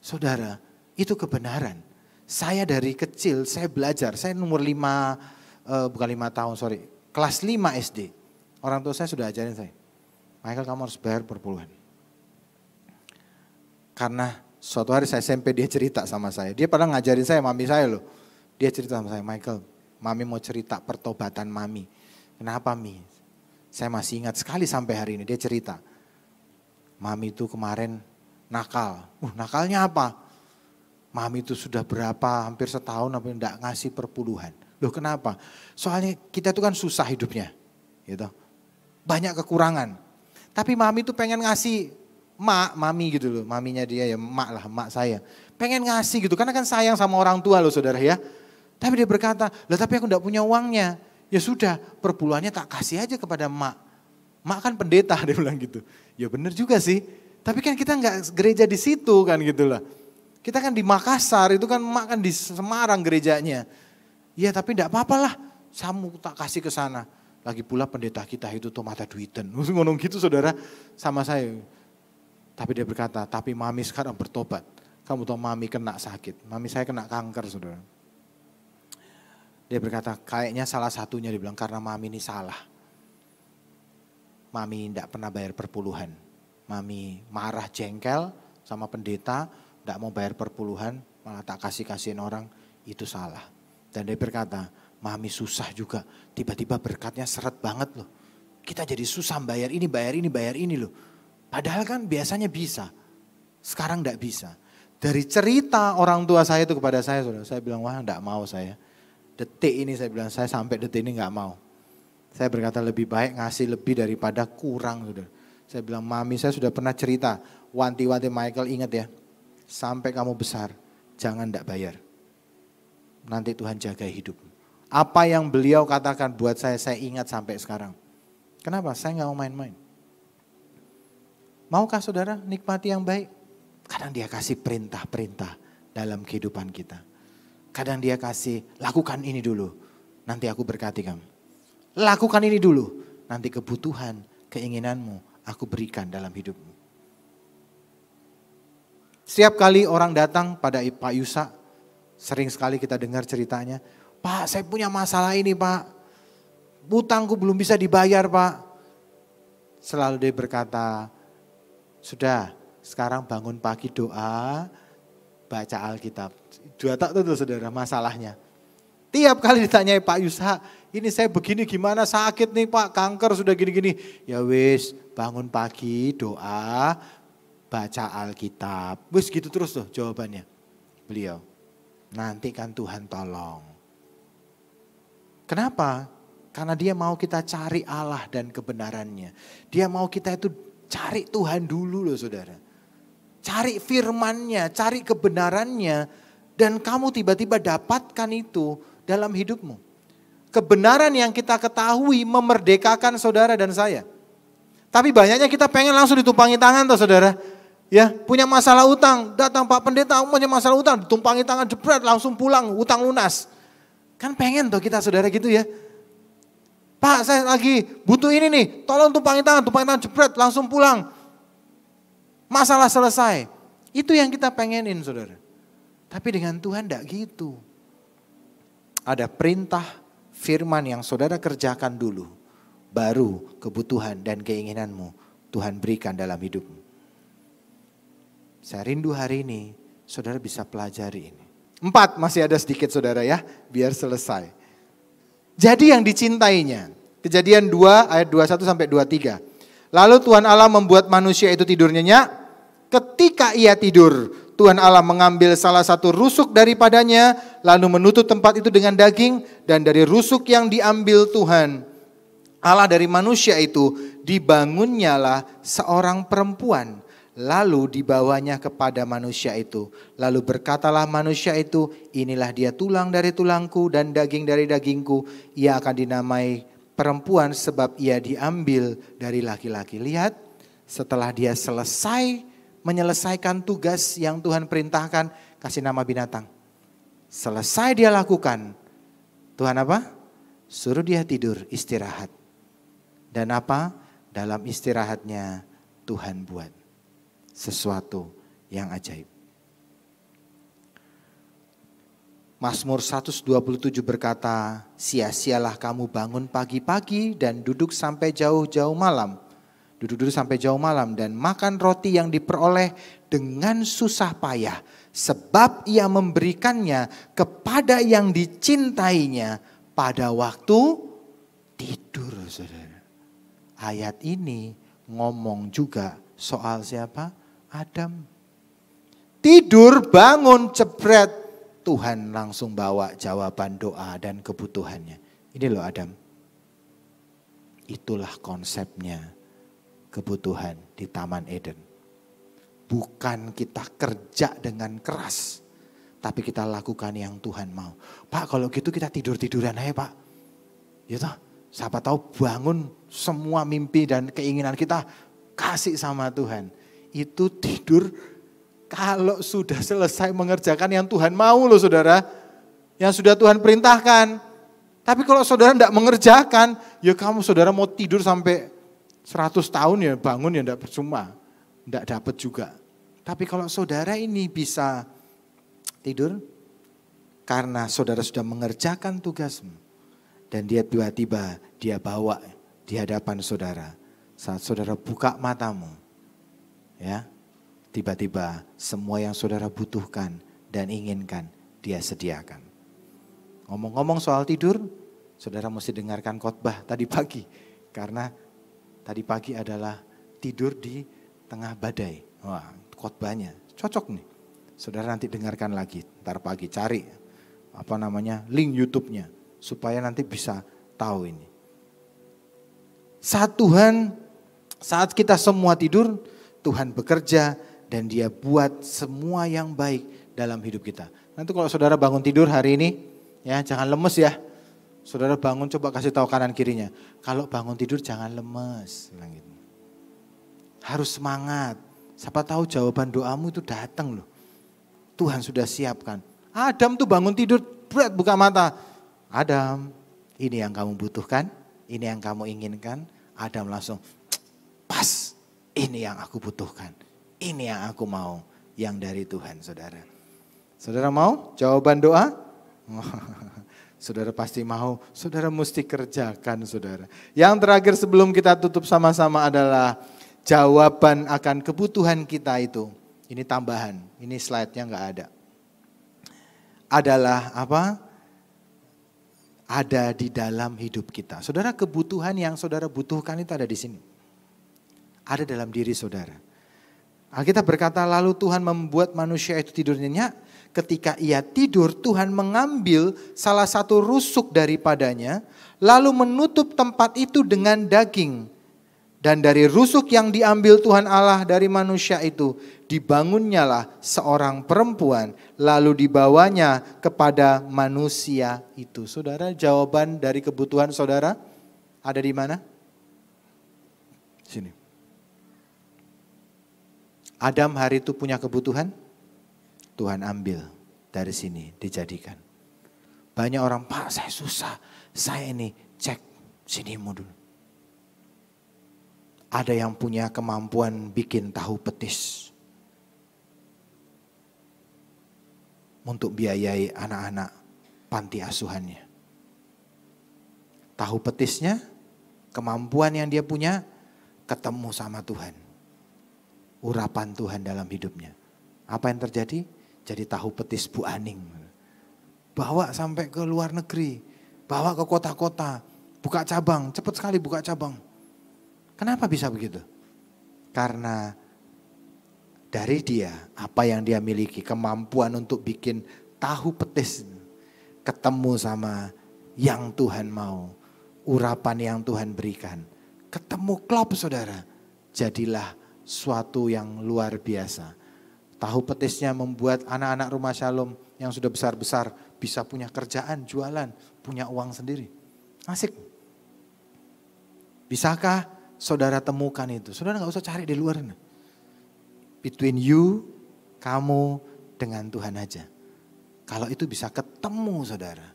Saudara, itu kebenaran saya dari kecil, saya belajar. Saya nomor lima, uh, bukan lima tahun, sorry. Kelas lima SD. Orang tua saya sudah ajarin saya. Michael kamu harus bayar perpuluhan. Karena suatu hari saya SMP dia cerita sama saya. Dia pernah ngajarin saya, mami saya loh. Dia cerita sama saya, Michael, mami mau cerita pertobatan mami. Kenapa mi? Saya masih ingat sekali sampai hari ini dia cerita. Mami itu kemarin nakal. Uh, nakalnya apa? Mami itu sudah berapa, hampir setahun, tapi enggak ngasih perpuluhan. Loh kenapa? Soalnya kita itu kan susah hidupnya. Gitu. Banyak kekurangan. Tapi mami itu pengen ngasih mak, mami gitu loh. Maminya dia ya mak lah, mak saya. Pengen ngasih gitu, karena kan sayang sama orang tua loh saudara ya. Tapi dia berkata, loh tapi aku enggak punya uangnya. Ya sudah, perpuluhannya tak kasih aja kepada mak. Mak kan pendeta, dia bilang gitu. Ya bener juga sih. Tapi kan kita enggak gereja di situ kan gitu loh. Kita kan di Makassar, itu kan makan di Semarang gerejanya. Ya tapi tidak apa-apa lah, samu tak kasih ke sana. Lagi pula pendeta kita itu tomata mata duiten. Ngomong gitu saudara sama saya. Tapi dia berkata, tapi mami sekarang bertobat. Kamu tahu mami kena sakit. Mami saya kena kanker saudara. Dia berkata, kayaknya salah satunya dibilang karena mami ini salah. Mami tidak pernah bayar perpuluhan. Mami marah jengkel sama pendeta, tidak mau bayar perpuluhan, malah tak kasih-kasihin orang, itu salah. Dan dia berkata, mami susah juga, tiba-tiba berkatnya seret banget loh. Kita jadi susah bayar ini, bayar ini, bayar ini loh. Padahal kan biasanya bisa, sekarang tidak bisa. Dari cerita orang tua saya itu kepada saya, saudara, saya bilang, wah tidak mau saya. Detik ini saya bilang, saya sampai detik ini nggak mau. Saya berkata lebih baik ngasih lebih daripada kurang, saudara. Saya bilang, mami saya sudah pernah cerita, wanti-wanti Michael ingat ya, sampai kamu besar, jangan tidak bayar. Nanti Tuhan jaga hidup. Apa yang beliau katakan buat saya, saya ingat sampai sekarang. Kenapa? Saya nggak mau main-main. Maukah saudara nikmati yang baik? Kadang dia kasih perintah-perintah dalam kehidupan kita. Kadang dia kasih, lakukan ini dulu, nanti aku berkati kamu. Lakukan ini dulu, nanti kebutuhan, keinginanmu aku berikan dalam hidupmu. Setiap kali orang datang pada Pak Yusa, sering sekali kita dengar ceritanya, Pak saya punya masalah ini Pak, utangku belum bisa dibayar Pak. Selalu dia berkata, sudah sekarang bangun pagi doa, baca Alkitab. Dua tak tentu saudara masalahnya. Tiap kali ditanya Pak Yusa, ini saya begini gimana sakit nih Pak, kanker sudah gini-gini. Ya wis, bangun pagi, doa, baca Alkitab. Wis gitu terus tuh jawabannya beliau. Nanti kan Tuhan tolong. Kenapa? Karena dia mau kita cari Allah dan kebenarannya. Dia mau kita itu cari Tuhan dulu loh saudara. Cari firmannya, cari kebenarannya. Dan kamu tiba-tiba dapatkan itu dalam hidupmu. Kebenaran yang kita ketahui memerdekakan saudara dan saya. Tapi banyaknya kita pengen langsung ditumpangi tangan tuh saudara. Ya, punya masalah utang, datang Pak Pendeta punya masalah utang, ditumpangi tangan jepret, langsung pulang utang lunas. Kan pengen tuh kita saudara gitu ya. Pak, saya lagi butuh ini nih, tolong tumpangi tangan, tumpangi tangan jepret, langsung pulang. Masalah selesai. Itu yang kita pengenin saudara. Tapi dengan Tuhan tidak gitu. Ada perintah firman yang saudara kerjakan dulu. Baru kebutuhan dan keinginanmu Tuhan berikan dalam hidupmu. Saya rindu hari ini saudara bisa pelajari ini. Empat, masih ada sedikit saudara ya, biar selesai. Jadi yang dicintainya. Kejadian 2 ayat 21 sampai 23. Lalu Tuhan Allah membuat manusia itu tidur nyenyak. Ketika ia tidur, Tuhan Allah mengambil salah satu rusuk daripadanya, lalu menutup tempat itu dengan daging, dan dari rusuk yang diambil Tuhan, Allah dari manusia itu, dibangunnyalah seorang perempuan lalu dibawanya kepada manusia itu. Lalu berkatalah manusia itu, inilah dia tulang dari tulangku dan daging dari dagingku. Ia akan dinamai perempuan sebab ia diambil dari laki-laki. Lihat, setelah dia selesai menyelesaikan tugas yang Tuhan perintahkan, kasih nama binatang. Selesai dia lakukan. Tuhan apa? Suruh dia tidur, istirahat. Dan apa? Dalam istirahatnya Tuhan buat sesuatu yang ajaib. Mazmur 127 berkata, sia-sialah kamu bangun pagi-pagi dan duduk sampai jauh-jauh malam. Duduk-duduk sampai jauh malam dan makan roti yang diperoleh dengan susah payah. Sebab ia memberikannya kepada yang dicintainya pada waktu tidur saudara. Ayat ini ngomong juga soal siapa? Adam. Tidur, bangun, cebret Tuhan langsung bawa jawaban doa dan kebutuhannya. Ini loh Adam. Itulah konsepnya kebutuhan di Taman Eden. Bukan kita kerja dengan keras. Tapi kita lakukan yang Tuhan mau. Pak kalau gitu kita tidur-tiduran aja pak. Ya toh, siapa tahu bangun semua mimpi dan keinginan kita kasih sama Tuhan itu tidur kalau sudah selesai mengerjakan yang Tuhan mau loh saudara. Yang sudah Tuhan perintahkan. Tapi kalau saudara tidak mengerjakan, ya kamu saudara mau tidur sampai 100 tahun ya bangun ya tidak percuma. Tidak dapat juga. Tapi kalau saudara ini bisa tidur karena saudara sudah mengerjakan tugasmu dan dia tiba-tiba dia bawa di hadapan saudara saat saudara buka matamu ya tiba-tiba semua yang saudara butuhkan dan inginkan dia sediakan. Ngomong-ngomong soal tidur, saudara mesti dengarkan khotbah tadi pagi karena tadi pagi adalah tidur di tengah badai. Wah, khotbahnya cocok nih. Saudara nanti dengarkan lagi, ntar pagi cari apa namanya link YouTube-nya supaya nanti bisa tahu ini. Saat Tuhan, saat kita semua tidur, Tuhan bekerja dan dia buat semua yang baik dalam hidup kita. Nanti kalau saudara bangun tidur hari ini, ya jangan lemes ya. Saudara bangun coba kasih tahu kanan kirinya. Kalau bangun tidur jangan lemes, gitu. Harus semangat. Siapa tahu jawaban doamu itu datang loh. Tuhan sudah siapkan. Adam tuh bangun tidur, berat buka mata. Adam, ini yang kamu butuhkan, ini yang kamu inginkan. Adam langsung pas ini yang aku butuhkan. Ini yang aku mau. Yang dari Tuhan saudara. Saudara mau jawaban doa? saudara pasti mau. Saudara mesti kerjakan saudara. Yang terakhir sebelum kita tutup sama-sama adalah jawaban akan kebutuhan kita itu. Ini tambahan, ini slide-nya nggak ada. Adalah apa? Ada di dalam hidup kita. Saudara kebutuhan yang saudara butuhkan itu ada di sini ada dalam diri saudara. Alkitab berkata lalu Tuhan membuat manusia itu tidur nyenyak. Ketika ia tidur Tuhan mengambil salah satu rusuk daripadanya. Lalu menutup tempat itu dengan daging. Dan dari rusuk yang diambil Tuhan Allah dari manusia itu. Dibangunnyalah seorang perempuan. Lalu dibawanya kepada manusia itu. Saudara jawaban dari kebutuhan saudara ada di mana? Sini. Adam hari itu punya kebutuhan, Tuhan ambil dari sini, dijadikan. Banyak orang, Pak saya susah, saya ini cek sini dulu. Ada yang punya kemampuan bikin tahu petis. Untuk biayai anak-anak panti asuhannya. Tahu petisnya, kemampuan yang dia punya, ketemu sama Tuhan urapan Tuhan dalam hidupnya. Apa yang terjadi? Jadi tahu petis Bu Aning. Bawa sampai ke luar negeri, bawa ke kota-kota, buka cabang, cepat sekali buka cabang. Kenapa bisa begitu? Karena dari dia, apa yang dia miliki, kemampuan untuk bikin tahu petis, ketemu sama yang Tuhan mau, urapan yang Tuhan berikan, ketemu klop saudara, jadilah suatu yang luar biasa. Tahu petisnya membuat anak-anak rumah Shalom yang sudah besar-besar bisa punya kerjaan, jualan, punya uang sendiri. Asik. Bisakah saudara temukan itu? Saudara nggak usah cari di luar. Between you, kamu dengan Tuhan aja. Kalau itu bisa ketemu saudara.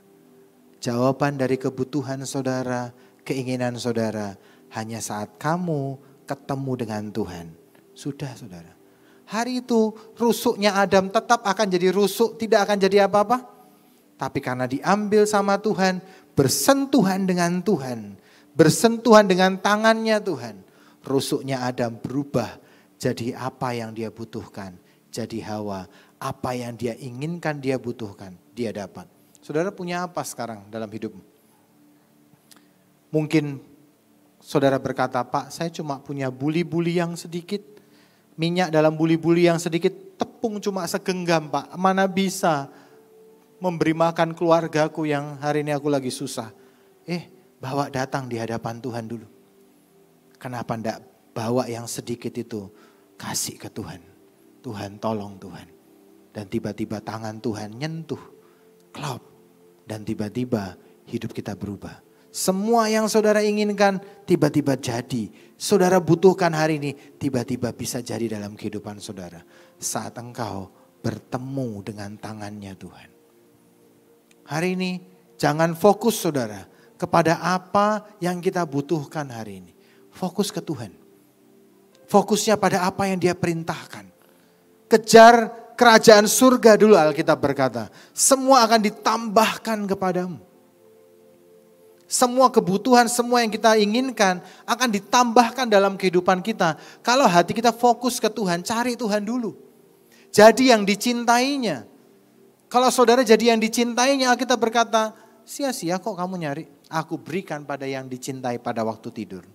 Jawaban dari kebutuhan saudara, keinginan saudara hanya saat kamu ketemu dengan Tuhan sudah saudara. Hari itu rusuknya Adam tetap akan jadi rusuk, tidak akan jadi apa-apa. Tapi karena diambil sama Tuhan, bersentuhan dengan Tuhan, bersentuhan dengan tangannya Tuhan, rusuknya Adam berubah jadi apa yang dia butuhkan, jadi Hawa, apa yang dia inginkan, dia butuhkan, dia dapat. Saudara punya apa sekarang dalam hidup? Mungkin saudara berkata, "Pak, saya cuma punya buli-buli yang sedikit." Minyak dalam buli-buli yang sedikit tepung cuma segenggam pak. Mana bisa memberi makan keluargaku yang hari ini aku lagi susah. Eh bawa datang di hadapan Tuhan dulu. Kenapa ndak bawa yang sedikit itu kasih ke Tuhan. Tuhan tolong Tuhan. Dan tiba-tiba tangan Tuhan nyentuh, klop. Dan tiba-tiba hidup kita berubah semua yang saudara inginkan tiba-tiba jadi. Saudara butuhkan hari ini tiba-tiba bisa jadi dalam kehidupan saudara. Saat engkau bertemu dengan tangannya Tuhan. Hari ini jangan fokus saudara kepada apa yang kita butuhkan hari ini. Fokus ke Tuhan. Fokusnya pada apa yang dia perintahkan. Kejar kerajaan surga dulu Alkitab berkata. Semua akan ditambahkan kepadamu semua kebutuhan, semua yang kita inginkan akan ditambahkan dalam kehidupan kita. Kalau hati kita fokus ke Tuhan, cari Tuhan dulu. Jadi yang dicintainya. Kalau saudara jadi yang dicintainya, kita berkata, sia-sia kok kamu nyari. Aku berikan pada yang dicintai pada waktu tidur.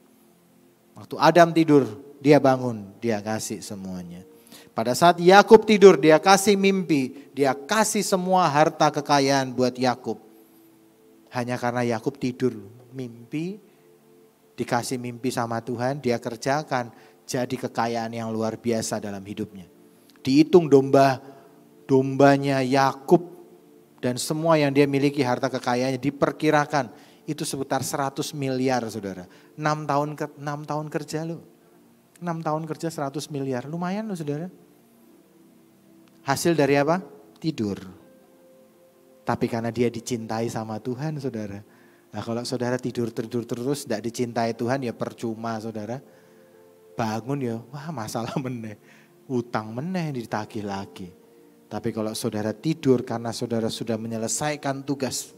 Waktu Adam tidur, dia bangun, dia kasih semuanya. Pada saat Yakub tidur, dia kasih mimpi, dia kasih semua harta kekayaan buat Yakub. Hanya karena Yakub tidur, mimpi, dikasih mimpi sama Tuhan, dia kerjakan jadi kekayaan yang luar biasa dalam hidupnya. Dihitung domba, dombanya Yakub dan semua yang dia miliki harta kekayaannya diperkirakan itu seputar 100 miliar saudara. 6 tahun ke 6 tahun kerja lo. 6 tahun kerja 100 miliar. Lumayan lo saudara. Hasil dari apa? Tidur. Tapi karena dia dicintai sama Tuhan saudara. Nah kalau saudara tidur-tidur terus tidak dicintai Tuhan ya percuma saudara. Bangun ya, wah masalah meneh. Utang meneh ditagih lagi. Tapi kalau saudara tidur karena saudara sudah menyelesaikan tugas.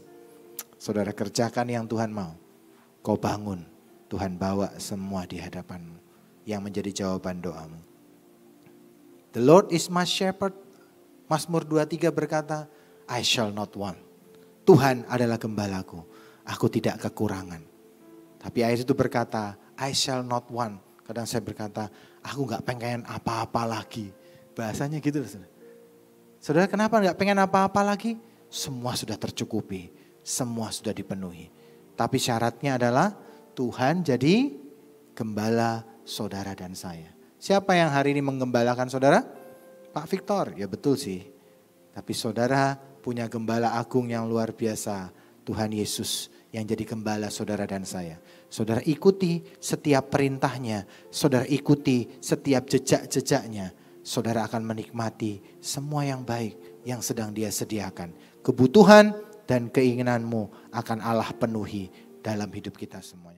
Saudara kerjakan yang Tuhan mau. Kau bangun, Tuhan bawa semua di hadapanmu. Yang menjadi jawaban doamu. The Lord is my shepherd. Mazmur 23 berkata, I shall not want. Tuhan adalah gembalaku, aku tidak kekurangan. Tapi ayat itu berkata, I shall not want. Kadang saya berkata, aku gak pengen apa-apa lagi. Bahasanya gitu Saudara, kenapa gak pengen apa-apa lagi? Semua sudah tercukupi, semua sudah dipenuhi. Tapi syaratnya adalah Tuhan jadi gembala saudara dan saya. Siapa yang hari ini menggembalakan saudara? Pak Victor, ya betul sih. Tapi saudara punya gembala agung yang luar biasa, Tuhan Yesus yang jadi gembala saudara dan saya. Saudara ikuti setiap perintahnya, saudara ikuti setiap jejak-jejaknya. Saudara akan menikmati semua yang baik yang sedang dia sediakan. Kebutuhan dan keinginanmu akan Allah penuhi dalam hidup kita semua.